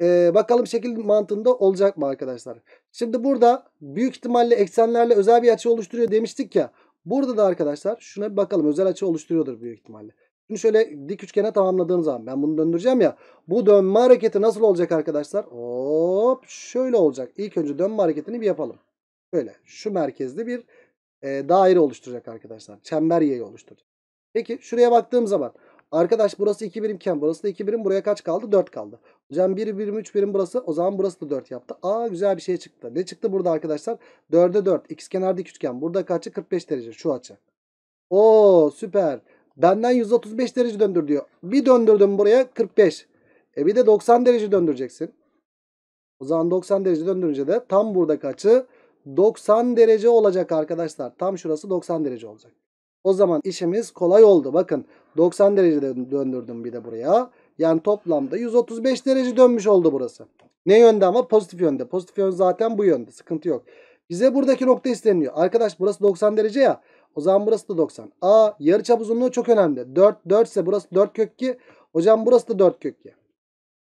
ee, bakalım şekil mantığında olacak mı arkadaşlar? Şimdi burada büyük ihtimalle eksenlerle özel bir açı oluşturuyor demiştik ya. Burada da arkadaşlar şuna bir bakalım. Özel açı oluşturuyordur büyük ihtimalle. Şimdi şöyle dik üçgene tamamladığım zaman ben bunu döndüreceğim ya. Bu dönme hareketi nasıl olacak arkadaşlar? Hop şöyle olacak. İlk önce dönme hareketini bir yapalım. Böyle şu merkezde bir e, daire oluşturacak arkadaşlar. Çember yayı oluşturacak. Peki şuraya baktığım zaman Arkadaş burası 2 birimken burası da 2 birim. Buraya kaç kaldı? 4 kaldı. Hocam 1 birim 3 birim burası. O zaman burası da 4 yaptı. Aa güzel bir şey çıktı. Ne çıktı burada arkadaşlar? 4'e 4. X kenarda dik üçgen. Burada kaçı? 45 derece. Şu açı. Oo süper. Benden 135 derece döndür diyor. Bir döndürdüm buraya 45. E bir de 90 derece döndüreceksin. O zaman 90 derece döndürünce de tam burada kaçı? 90 derece olacak arkadaşlar. Tam şurası 90 derece olacak. O zaman işimiz kolay oldu. Bakın 90 derecede döndürdüm bir de buraya. Yani toplamda 135 derece dönmüş oldu burası. Ne yönde ama? Pozitif yönde. Pozitif yön zaten bu yönde. Sıkıntı yok. Bize buradaki nokta isteniyor. Arkadaş burası 90 derece ya. O zaman burası da 90. A yarıçap uzunluğu çok önemli. 4 4 ise burası 4 kök 2. Hocam burası da 4 kök 2.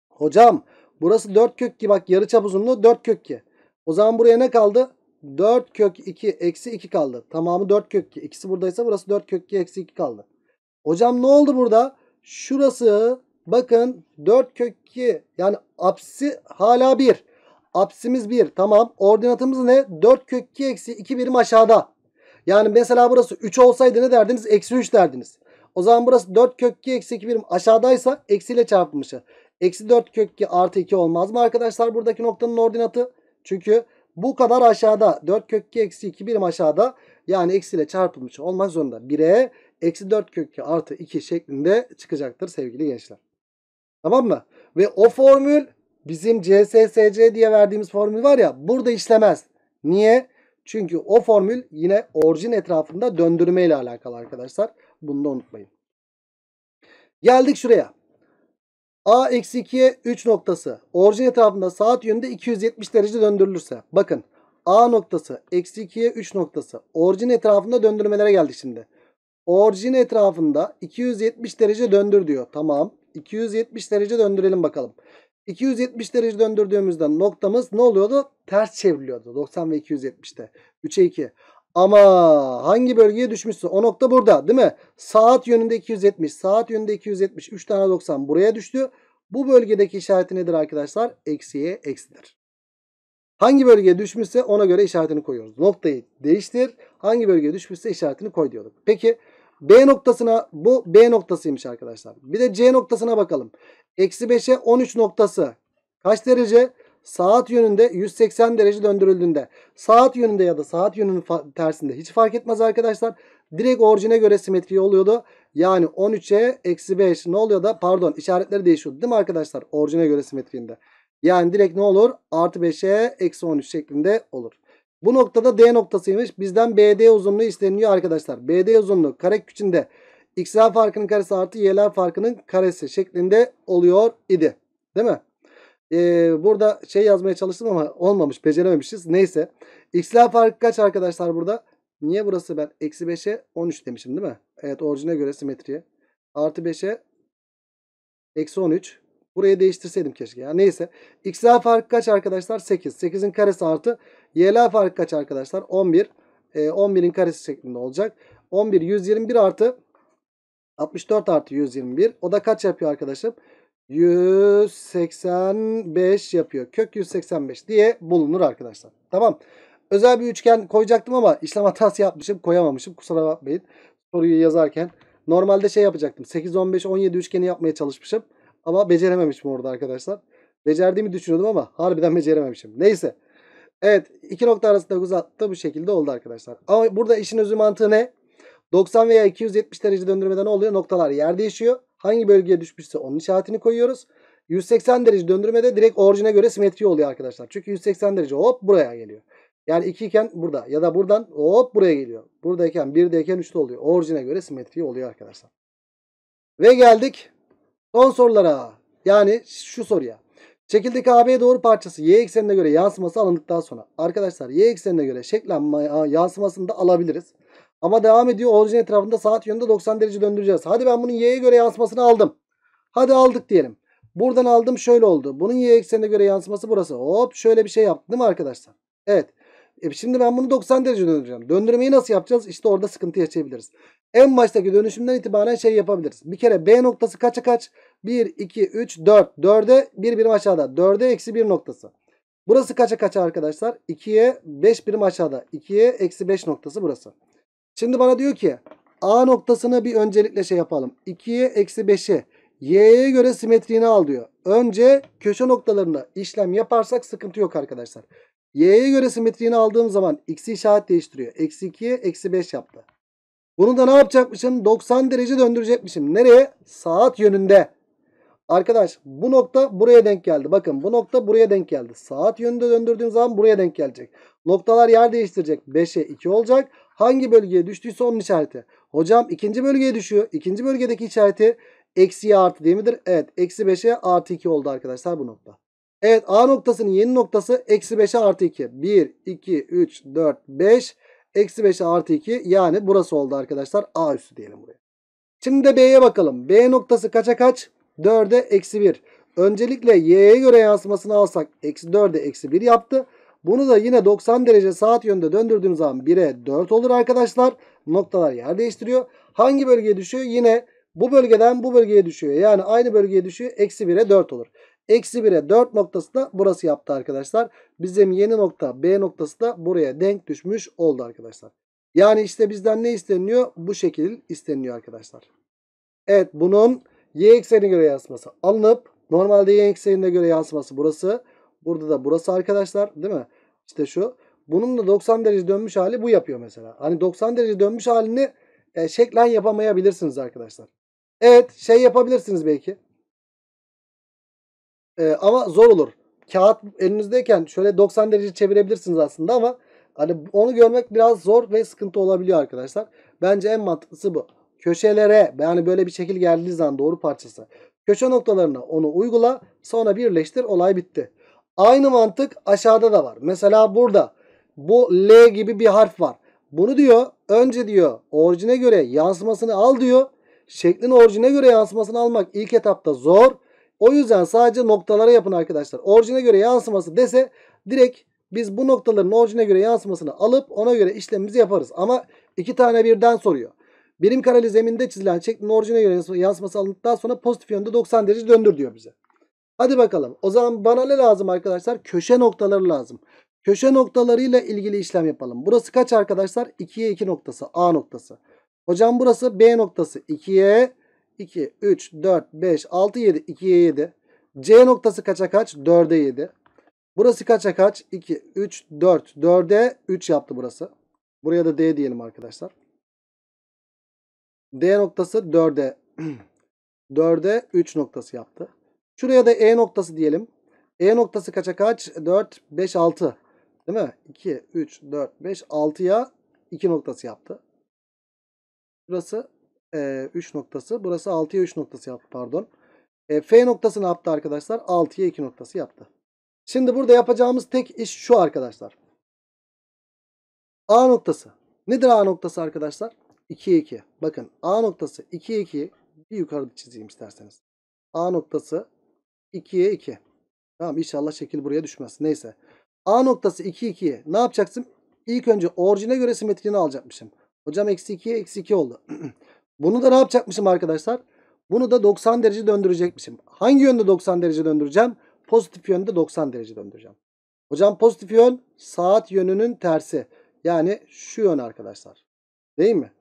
Hocam burası 4 kök 2 bak yarıçap uzunluğu 4 kök 2. O zaman buraya ne kaldı? 4 kök 2 eksi 2 kaldı. Tamamı 4 kök 2. İkisi buradaysa burası 4 kök 2 eksi 2 kaldı. Hocam ne oldu burada? Şurası bakın 4 kök 2 yani apsi hala 1. Apsimiz 1 tamam. Ordinatımız ne? 4 kök 2 eksi 2 birim aşağıda. Yani mesela burası 3 olsaydı ne derdiniz? Eksi 3 derdiniz. O zaman burası 4 kök 2 eksi 2 birim aşağıdaysa eksiyle çarpmışı. Eksi 4 kök 2 artı 2 olmaz mı arkadaşlar buradaki noktanın ordinatı? Çünkü bu kadar aşağıda 4 kök 2 eksi 2 birim aşağıda yani eksiyle çarpılmış olmak zorunda. 1'e eksi 4 kökü artı 2 şeklinde çıkacaktır sevgili gençler. Tamam mı? Ve o formül bizim CSSC diye verdiğimiz formül var ya burada işlemez. Niye? Çünkü o formül yine orijin etrafında döndürme ile alakalı arkadaşlar. Bunu da unutmayın. Geldik şuraya. A eksi 2'ye 3 noktası orijin etrafında saat yönünde 270 derece döndürülürse. Bakın A noktası eksi 2'ye 3 noktası orijin etrafında döndürmelere geldi şimdi. Orijin etrafında 270 derece döndür diyor. Tamam. 270 derece döndürelim bakalım. 270 derece döndürdüğümüzde noktamız ne oluyordu? Ters çevriliyordu. 90 ve 270'te. 3'e 2. Ama hangi bölgeye düşmüşse o nokta burada değil mi? Saat yönünde 270. Saat yönünde 270. 3 tane 90 buraya düştü. Bu bölgedeki işareti nedir arkadaşlar? Eksiye eksidir. Hangi bölgeye düşmüşse ona göre işaretini koyuyoruz. Noktayı değiştir. Hangi bölgeye düşmüşse işaretini koy diyorduk. Peki B noktasına bu B noktasıymış arkadaşlar. Bir de C noktasına bakalım. Eksi 5'e 13 noktası kaç derece? Saat yönünde 180 derece döndürüldüğünde saat yönünde ya da saat yönünün tersinde hiç fark etmez arkadaşlar. Direkt orijine göre simetri oluyordu. Yani 13'e eksi 5 ne oluyor da pardon işaretleri değişiyordu değil mi arkadaşlar? Orijine göre simetriğinde. Yani direkt ne olur? Artı 5'e eksi 13 şeklinde olur. Bu noktada D noktasıymış. Bizden BD uzunluğu isteniyor arkadaşlar. BD uzunluğu kare içinde x'ler farkının karesi artı y'ler farkının karesi şeklinde oluyor idi. Değil mi? Ee, burada şey yazmaya çalıştım ama olmamış. Becerememişiz. Neyse. X'ler farkı kaç arkadaşlar burada? Niye burası ben? Eksi 5'e 13 demişim değil mi? Evet orijine göre simetriye. Artı 5'e eksi 13. Burayı değiştirseydim keşke ya. Neyse. XA farkı kaç arkadaşlar? 8. 8'in karesi artı. YLA farkı kaç arkadaşlar? 11. E, 11'in karesi şeklinde olacak. 11 121 artı 64 artı 121. O da kaç yapıyor arkadaşım? 185 yapıyor. Kök 185 diye bulunur arkadaşlar. Tamam. Özel bir üçgen koyacaktım ama işlem hatası yapmışım. Koyamamışım. Kusura bakmayın. Soruyu yazarken. Normalde şey yapacaktım. 8, 15, 17 üçgeni yapmaya çalışmışım. Ama becerememişim orada arkadaşlar. Becerdiğimi düşünüyordum ama harbiden becerememişim. Neyse. Evet iki nokta arasında uzattı bu şekilde oldu arkadaşlar. Ama burada işin özü mantığı ne? 90 veya 270 derece döndürmede ne oluyor? Noktalar yer değişiyor. Hangi bölgeye düşmüşse onun işaretini koyuyoruz. 180 derece döndürmede direkt orijine göre simetri oluyor arkadaşlar. Çünkü 180 derece hop buraya geliyor. Yani 2 iken burada ya da buradan hop buraya geliyor. Buradayken 1'deyken 3'te oluyor. Orijine göre simetri oluyor arkadaşlar. Ve geldik Son sorulara yani şu soruya. Şekildeki AB doğru parçası y eksenine göre yansıması alındıktan sonra arkadaşlar y eksenine göre şeklen yansımasını da alabiliriz. Ama devam ediyor orijin etrafında saat yönünde 90 derece döndüreceğiz. Hadi ben bunun y'ye göre yansımasını aldım. Hadi aldık diyelim. Buradan aldım şöyle oldu. Bunun y eksenine göre yansıması burası. Hop şöyle bir şey yaptım arkadaşlar? Evet. E şimdi ben bunu 90 derece döndüreceğim. Döndürmeyi nasıl yapacağız? İşte orada sıkıntı yaşayabiliriz. En baştaki dönüşümden itibaren şey yapabiliriz. Bir kere B noktası kaça kaç? 1, 2, 3, 4. 4'e 1 birim aşağıda. 4'e eksi 1 noktası. Burası kaça kaç arkadaşlar? 2'ye 5 birim aşağıda. 2'ye eksi 5 noktası burası. Şimdi bana diyor ki A noktasını bir öncelikle şey yapalım. 2'ye eksi 5'i Y'ye göre simetriğini al diyor. Önce köşe noktalarına işlem yaparsak sıkıntı yok arkadaşlar. Y'ye göre simetriğini aldığım zaman x'i işaret değiştiriyor. Eksi 2'ye eksi 5 yaptı. Bunu da ne yapacakmışım? 90 derece döndürecekmişim. Nereye? Saat yönünde. Arkadaş bu nokta buraya denk geldi. Bakın bu nokta buraya denk geldi. Saat yönünde döndürdüğüm zaman buraya denk gelecek. Noktalar yer değiştirecek. 5'e 2 olacak. Hangi bölgeye düştüyse onun işareti. Hocam ikinci bölgeye düşüyor. İkinci bölgedeki işareti eksiye artı değil midir? Evet. Eksi 5'e artı 2 oldu arkadaşlar bu nokta. Evet A noktasının yeni noktası eksi 5'e artı 2. 1, 2, 3, 4, 5. Eksi 5'e artı 2. Yani burası oldu arkadaşlar. A üstü diyelim buraya. Şimdi de B'ye bakalım. B noktası kaça kaç? 4'e eksi 1. Öncelikle Y'ye göre yansımasını alsak eksi 4'e eksi 1 yaptı. Bunu da yine 90 derece saat yönde döndürdüğüm zaman 1'e 4 olur arkadaşlar. Noktalar yer değiştiriyor. Hangi bölgeye düşüyor? Yine bu bölgeden bu bölgeye düşüyor. Yani aynı bölgeye düşüyor. Eksi 1'e 4 olur. Eksi 1'e 4 noktası da burası yaptı arkadaşlar. Bizim yeni nokta B noktası da buraya denk düşmüş oldu arkadaşlar. Yani işte bizden ne isteniyor? Bu şekil isteniyor arkadaşlar. Evet bunun y eksenine göre yansıması alınıp normalde y eksenine göre yansıması burası. Burada da burası arkadaşlar değil mi? İşte şu. Bunun da 90 derece dönmüş hali bu yapıyor mesela. Hani 90 derece dönmüş halini e, şeklen yapamayabilirsiniz arkadaşlar. Evet şey yapabilirsiniz belki. E, ama zor olur. Kağıt elinizdeyken şöyle 90 derece çevirebilirsiniz aslında ama hani onu görmek biraz zor ve sıkıntı olabiliyor arkadaşlar. Bence en mantıklısı bu. Köşelere yani böyle bir şekil geldiği zaman doğru parçası. Köşe noktalarına onu uygula sonra birleştir olay bitti. Aynı mantık aşağıda da var. Mesela burada bu L gibi bir harf var. Bunu diyor önce diyor orijine göre yansımasını al diyor. Şeklin orijine göre yansımasını almak ilk etapta zor. O yüzden sadece noktalara yapın arkadaşlar. Orijine göre yansıması dese direkt biz bu noktaların orijine göre yansımasını alıp ona göre işlemimizi yaparız. Ama iki tane birden soruyor. Birim kareli zeminde çizilen şeklin orijine göre yansıması alındıktan sonra pozitif yönde 90 derece döndür diyor bize. Hadi bakalım. O zaman bana ne lazım arkadaşlar? Köşe noktaları lazım. Köşe noktalarıyla ilgili işlem yapalım. Burası kaç arkadaşlar? 2'ye 2 noktası. A noktası. Hocam burası B noktası. 2'ye 2, 3, 4, 5, 6, 7, 2'ye 7. C noktası kaça kaç? 4'e 7. Burası kaça kaç? 2, 3, 4. 4'e 3 yaptı burası. Buraya da D diyelim arkadaşlar. D noktası 4'e 4'e 3 noktası yaptı. Şuraya da E noktası diyelim. E noktası kaça kaç? 4, 5, 6. Değil mi? 2, 3, 4, 5, 6'ya 2 noktası yaptı. Burası e, 3 noktası. Burası 6'ya 3 noktası yaptı pardon. E, F noktası ne yaptı arkadaşlar? 6'ya 2 noktası yaptı. Şimdi burada yapacağımız tek iş şu arkadaşlar. A noktası. Nedir A noktası arkadaşlar? 2'ye 2. Bakın A noktası 2'ye 2. Bir yukarıda çizeyim isterseniz. A noktası 2'ye 2. Tamam inşallah şekil buraya düşmez. Neyse. A noktası 2 2'ye ne yapacaksın? İlk önce orijine göre simetriğini alacakmışım. Hocam eksi 2'ye eksi 2 oldu. Bunu da ne yapacakmışım arkadaşlar? Bunu da 90 derece döndürecekmişim. Hangi yönde 90 derece döndüreceğim? Pozitif yönde 90 derece döndüreceğim. Hocam pozitif yön saat yönünün tersi. Yani şu yön arkadaşlar. Değil mi?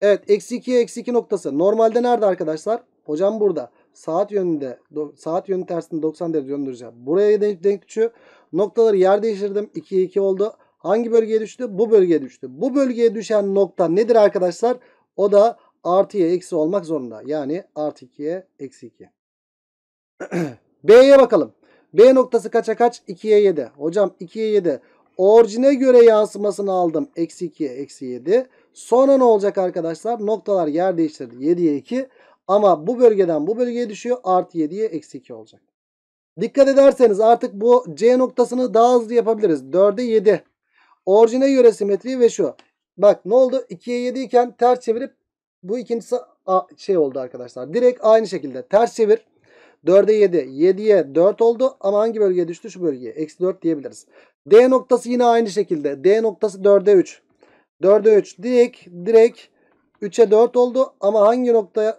Evet eksi 2'ye eksi 2 noktası. Normalde nerede arkadaşlar? Hocam burada. Saat yönünde saat yönü tersini 90 derece döndüreceğim. Buraya denk, denk düşüyor. Noktaları yer değiştirdim. 2'ye 2 oldu. Hangi bölgeye düştü? Bu bölgeye düştü. Bu bölgeye düşen nokta nedir arkadaşlar? O da artıya eksi olmak zorunda. Yani artı 2'ye eksi 2. B'ye bakalım. B noktası kaça kaç? 2'ye 7. Hocam 2'ye 7. Orijine göre yansımasını aldım. Eksi 2'ye eksi 7. Sonra ne olacak arkadaşlar? Noktalar yer değiştirdi. 7'ye 2. Ama bu bölgeden bu bölgeye düşüyor. Artı 7'ye eksi 2 olacak. Dikkat ederseniz artık bu C noktasını daha hızlı yapabiliriz. 4'e 7. Orijine göre simetri ve şu. Bak ne oldu? 2'ye 7 iken ters çevirip bu ikincisi şey oldu arkadaşlar. Direkt aynı şekilde ters çevir. 4'e 7. 7'ye 4 oldu ama hangi bölgeye düştü? Şu bölgeye. Eksi 4 diyebiliriz. D noktası yine aynı şekilde. D noktası 4'e 3. 4'e 3. Direkt direkt 3'e 4 oldu ama hangi noktaya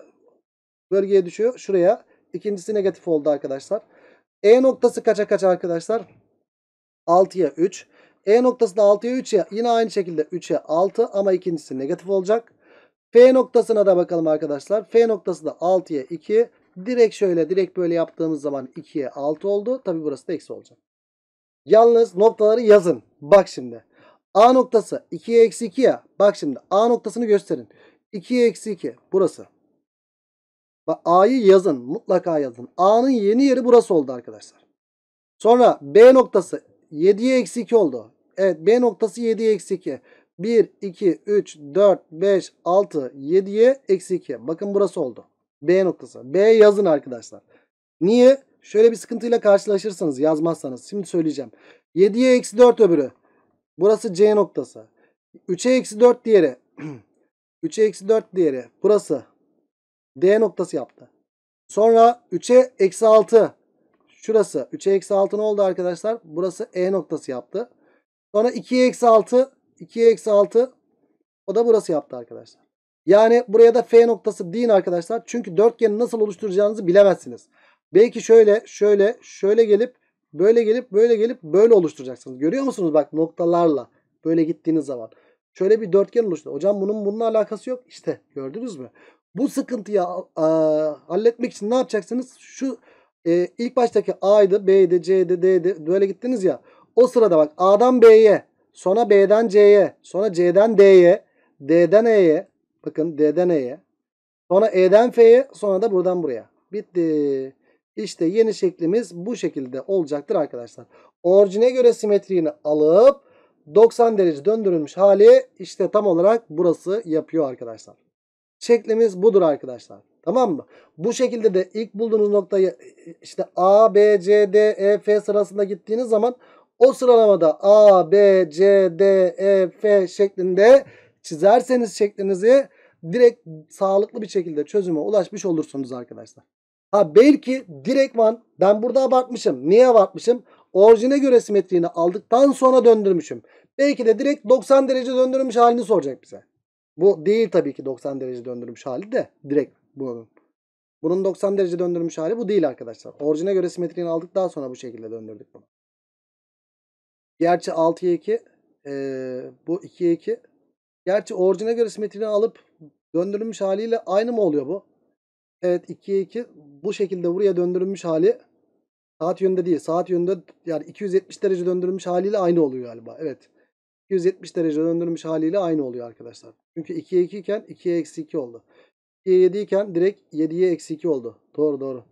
bölgeye düşüyor? Şuraya. İkincisi negatif oldu arkadaşlar. E noktası kaça kaç arkadaşlar? 6'ya 3. E noktası da 6'ya 3 ya. Yine aynı şekilde 3'e 6 ama ikincisi negatif olacak. F noktasına da bakalım arkadaşlar. F noktası da 6'ya 2. Direkt şöyle direkt böyle yaptığımız zaman 2'ye 6 oldu. Tabi burası da eksi olacak. Yalnız noktaları yazın. Bak şimdi. A noktası 2'ye eksi 2 ya. Bak şimdi A noktasını gösterin. 2'ye eksi 2 burası. A'yı yazın. Mutlaka yazın. A'nın yeni yeri burası oldu arkadaşlar. Sonra B noktası 7'ye eksi 2 oldu. Evet B noktası 7'ye eksi 2. 1, 2, 3, 4, 5, 6, 7'ye eksi 2. Bakın burası oldu. B noktası. B yazın arkadaşlar. Niye? Şöyle bir sıkıntıyla karşılaşırsınız yazmazsanız. Şimdi söyleyeceğim. 7'ye eksi 4 öbürü. Burası C noktası. 3'e eksi 4 diğeri. 3'e eksi 4 diğeri. Burası. D noktası yaptı. Sonra 3'e eksi 6. Şurası. 3'e eksi 6 ne oldu arkadaşlar? Burası E noktası yaptı. Sonra 2'ye eksi 6. 2'ye eksi 6 o da burası yaptı arkadaşlar. Yani buraya da F noktası deyin arkadaşlar. Çünkü dörtgeni nasıl oluşturacağınızı bilemezsiniz. Belki şöyle şöyle şöyle gelip böyle gelip böyle gelip böyle oluşturacaksınız. Görüyor musunuz bak noktalarla böyle gittiğiniz zaman. Şöyle bir dörtgen oluştu. Hocam bunun bununla alakası yok. İşte gördünüz mü? Bu sıkıntıyı a, halletmek için ne yapacaksınız? Şu e, ilk baştaki A'ydı, B'ydi, C'ydi, D'ydi böyle gittiniz ya. O sırada bak A'dan B'ye Sonra B'den C'ye. Sonra C'den D'ye. D'den E'ye. Bakın D'den E'ye. Sonra E'den F'ye. Sonra da buradan buraya. Bitti. İşte yeni şeklimiz bu şekilde olacaktır arkadaşlar. Orijine göre simetriğini alıp 90 derece döndürülmüş hali işte tam olarak burası yapıyor arkadaşlar. Şeklimiz budur arkadaşlar. Tamam mı? Bu şekilde de ilk bulduğunuz noktayı işte A, B, C, D, E, F sırasında gittiğiniz zaman o sıralamada A, B, C, D, E, F şeklinde çizerseniz şeklinizi direkt sağlıklı bir şekilde çözüme ulaşmış olursunuz arkadaşlar. Ha belki direktman ben burada abartmışım. Niye abartmışım? Orijine göre simetriğini aldıktan sonra döndürmüşüm. Belki de direkt 90 derece döndürmüş halini soracak bize. Bu değil tabii ki 90 derece döndürmüş hali de direkt bunun. Bunun 90 derece döndürmüş hali bu değil arkadaşlar. Orijine göre simetriğini aldıktan sonra bu şekilde döndürdük bunu. Gerçi 6'ya 2 e, bu 2'ye 2. Gerçi orijine göre simetrini alıp döndürülmüş haliyle aynı mı oluyor bu? Evet 2'ye 2 bu şekilde buraya döndürülmüş hali saat yönünde değil. Saat yönünde yani 270 derece döndürülmüş haliyle aynı oluyor galiba. Evet. 270 derece döndürülmüş haliyle aynı oluyor arkadaşlar. Çünkü 2'ye 2 iken 2'ye eksi 2 oldu. 2'ye 7 iken direkt 7'ye eksi 2 oldu. Doğru doğru.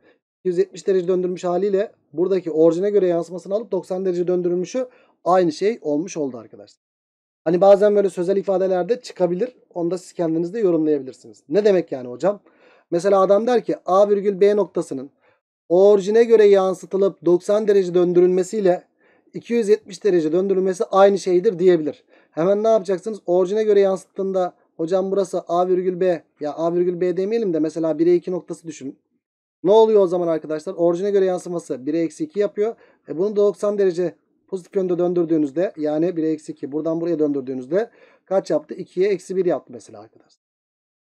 270 derece döndürmüş haliyle buradaki orijine göre yansımasını alıp 90 derece döndürülmüşü aynı şey olmuş oldu arkadaşlar. Hani bazen böyle sözel ifadelerde çıkabilir. Onu da siz kendiniz de yorumlayabilirsiniz. Ne demek yani hocam? Mesela adam der ki A virgül B noktasının orijine göre yansıtılıp 90 derece döndürülmesiyle 270 derece döndürülmesi aynı şeydir diyebilir. Hemen ne yapacaksınız? Orijine göre yansıttığında hocam burası A virgül B. Ya A virgül B demeyelim de mesela 1'e 2 noktası düşünün. Ne oluyor o zaman arkadaşlar? Orijine göre yansıması 1'e eksi 2 yapıyor. E bunu 90 derece Pozitif yönde döndürdüğünüzde yani 1'e eksi 2 buradan buraya döndürdüğünüzde kaç yaptı? 2'ye eksi 1 yaptı mesela arkadaşlar.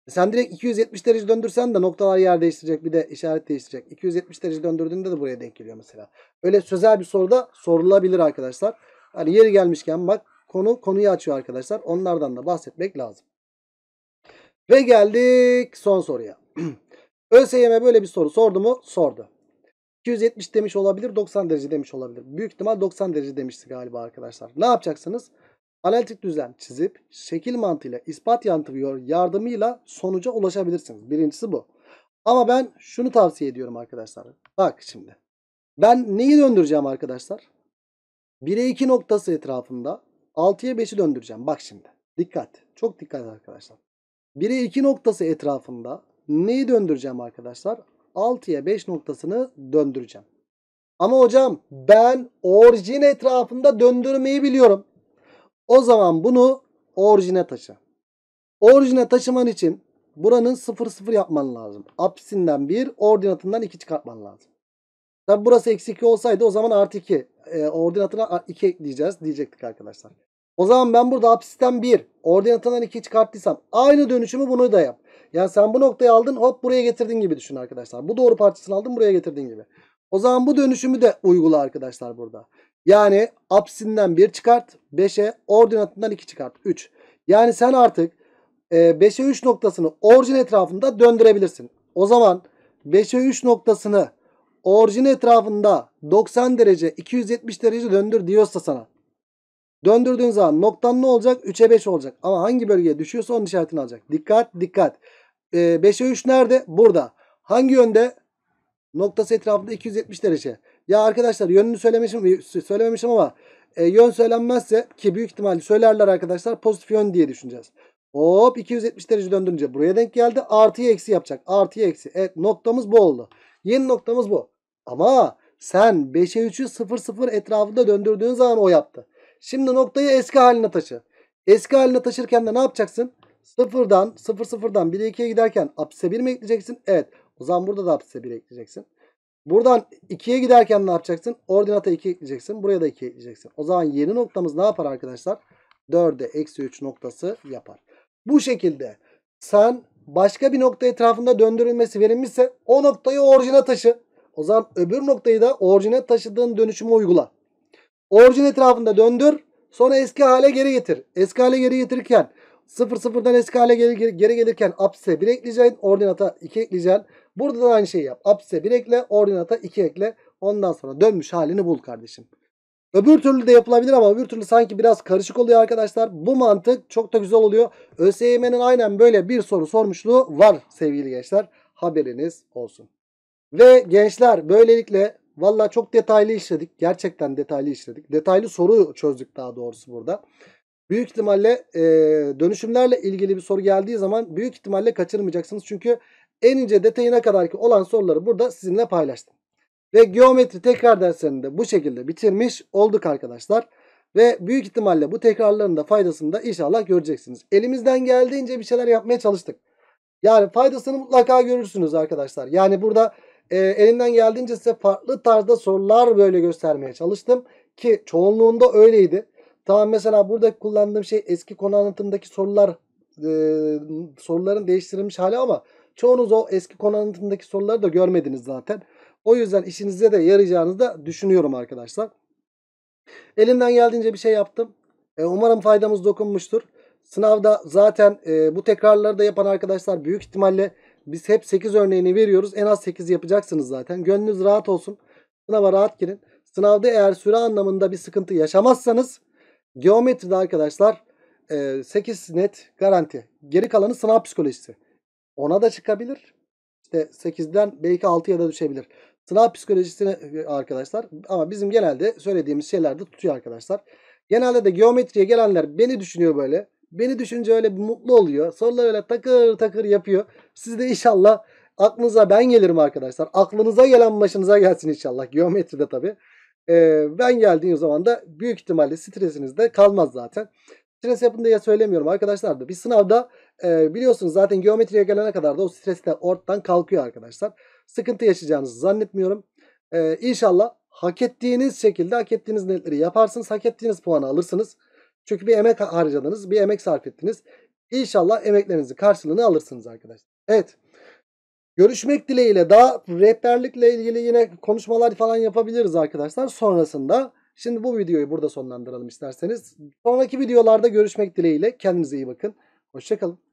E sen direkt 270 derece döndürsen de noktalar yer değiştirecek bir de işaret değiştirecek. 270 derece döndürdüğünde de buraya denk geliyor mesela. Öyle sözel bir soruda sorulabilir arkadaşlar. Hani yeri gelmişken bak konu konuyu açıyor arkadaşlar. Onlardan da bahsetmek lazım. Ve geldik son soruya. ÖSYM böyle bir soru sordu mu? Sordu. 270 demiş olabilir, 90 derece demiş olabilir. Büyük ihtimal 90 derece demişti galiba arkadaşlar. Ne yapacaksınız? Analitik düzen çizip şekil mantığıyla ispat yantığı yardımıyla sonuca ulaşabilirsiniz. Birincisi bu. Ama ben şunu tavsiye ediyorum arkadaşlar. Bak şimdi. Ben neyi döndüreceğim arkadaşlar? 1'e 2 noktası etrafında 6'ya 5'i döndüreceğim. Bak şimdi. Dikkat. Çok dikkat arkadaşlar. 1'e 2 noktası etrafında neyi döndüreceğim arkadaşlar? 6'ya 5 noktasını döndüreceğim. Ama hocam ben orijin etrafında döndürmeyi biliyorum. O zaman bunu orijine taşı. Orijine taşıman için buranın 0 0 yapman lazım. Apsinden 1, ordinatından 2 çıkartman lazım. Tabi burası eksi 2 olsaydı o zaman artı 2. E, ordinatına 2 ekleyeceğiz diyecektik arkadaşlar. O zaman ben burada apsisten 1, ordinatından 2 çıkarttıysam aynı dönüşümü bunu da yap. Yani sen bu noktayı aldın hop buraya getirdin gibi düşün arkadaşlar. Bu doğru parçasını aldın buraya getirdin gibi. O zaman bu dönüşümü de uygula arkadaşlar burada. Yani apsinden 1 çıkart. 5'e ordinatından 2 çıkart. 3. Yani sen artık 5'e 3 noktasını orijin etrafında döndürebilirsin. O zaman 5'e 3 noktasını orijin etrafında 90 derece 270 derece döndür diyorsa sana. Döndürdüğün zaman noktan ne olacak? 3'e 5 olacak. Ama hangi bölgeye düşüyorsa onun işaretini alacak. Dikkat dikkat. 5'e ee, 3 nerede? Burada. Hangi yönde? Noktası etrafında 270 derece. Ya arkadaşlar yönünü söylemişim, söylememişim ama e, yön söylenmezse ki büyük ihtimalle söylerler arkadaşlar pozitif yön diye düşüneceğiz. Hop 270 derece döndürünce buraya denk geldi. Artıya eksi yapacak. Artıya eksi. Evet noktamız bu oldu. Yeni noktamız bu. Ama sen 5'e 3'ü 0 0 etrafında döndürdüğün zaman o yaptı. Şimdi noktayı eski haline taşı. Eski haline taşırken de ne yapacaksın? Sıfırdan, sıfır sıfırdan 1'e 2'ye giderken apsise 1 mi ekleyeceksin? Evet. O zaman burada da apsise 1 ekleyeceksin. Buradan 2'ye giderken ne yapacaksın? Ordinata 2 ekleyeceksin. Buraya da 2 ekleyeceksin. O zaman yeni noktamız ne yapar arkadaşlar? 4'e eksi 3 noktası yapar. Bu şekilde sen başka bir nokta etrafında döndürülmesi verilmişse o noktayı orijine taşı. O zaman öbür noktayı da orijine taşıdığın dönüşümü uygula. Orijin etrafında döndür. Sonra eski hale geri getir. Eski hale geri getirirken Sıfır sıfırdan eski hale geri, geri gelirken apsise 1 ekleyeceksin. Ordinata 2 ekleyeceksin. Burada da aynı şeyi yap. Apsise 1 ekle. Ordinata 2 ekle. Ondan sonra dönmüş halini bul kardeşim. Öbür türlü de yapılabilir ama öbür türlü sanki biraz karışık oluyor arkadaşlar. Bu mantık çok da güzel oluyor. ÖSYM'nin aynen böyle bir soru sormuşluğu var sevgili gençler. Haberiniz olsun. Ve gençler böylelikle valla çok detaylı işledik. Gerçekten detaylı işledik. Detaylı soru çözdük daha doğrusu burada. Büyük ihtimalle e, dönüşümlerle ilgili bir soru geldiği zaman büyük ihtimalle kaçırmayacaksınız. Çünkü en ince detayına kadar ki olan soruları burada sizinle paylaştım. Ve geometri tekrar derslerini de bu şekilde bitirmiş olduk arkadaşlar. Ve büyük ihtimalle bu tekrarların da faydasını da inşallah göreceksiniz. Elimizden geldiğince bir şeyler yapmaya çalıştık. Yani faydasını mutlaka görürsünüz arkadaşlar. Yani burada e, elimden geldiğince size farklı tarzda sorular böyle göstermeye çalıştım. Ki çoğunluğunda öyleydi. Tamam mesela burada kullandığım şey eski konu anlatımdaki sorular e, soruların değiştirilmiş hali ama çoğunuz o eski konu anlatımdaki soruları da görmediniz zaten. O yüzden işinize de yarayacağınızı da düşünüyorum arkadaşlar. Elimden geldiğince bir şey yaptım. E, umarım faydamız dokunmuştur. Sınavda zaten e, bu tekrarları da yapan arkadaşlar büyük ihtimalle biz hep 8 örneğini veriyoruz. En az 8 yapacaksınız zaten. Gönlünüz rahat olsun. Sınava rahat girin. Sınavda eğer süre anlamında bir sıkıntı yaşamazsanız Geometride arkadaşlar 8 e, net garanti. Geri kalanı sınav psikolojisi. Ona da çıkabilir. İşte 8'den belki 6'ya da düşebilir. Sınav psikolojisine e, arkadaşlar ama bizim genelde söylediğimiz şeyler de tutuyor arkadaşlar. Genelde de geometriye gelenler beni düşünüyor böyle. Beni düşünce öyle bir mutlu oluyor. Sorular öyle takır takır yapıyor. Siz de inşallah aklınıza ben gelirim arkadaşlar. Aklınıza gelen başınıza gelsin inşallah. Geometride tabii. E, ben geldiğim zaman da büyük ihtimalle stresiniz de kalmaz zaten. Stres yapın diye söylemiyorum arkadaşlar da. Bir sınavda e, biliyorsunuz zaten geometriye gelene kadar da o stres de ortadan kalkıyor arkadaşlar. Sıkıntı yaşayacağınızı zannetmiyorum. E, inşallah hak ettiğiniz şekilde hak ettiğiniz netleri yaparsınız. Hak ettiğiniz puanı alırsınız. Çünkü bir emek harcadınız, bir emek sarf ettiniz. İnşallah emeklerinizi karşılığını alırsınız arkadaşlar. Evet. Görüşmek dileğiyle daha rehberlikle ilgili yine konuşmalar falan yapabiliriz arkadaşlar sonrasında. Şimdi bu videoyu burada sonlandıralım isterseniz. Sonraki videolarda görüşmek dileğiyle. Kendinize iyi bakın. Hoşçakalın.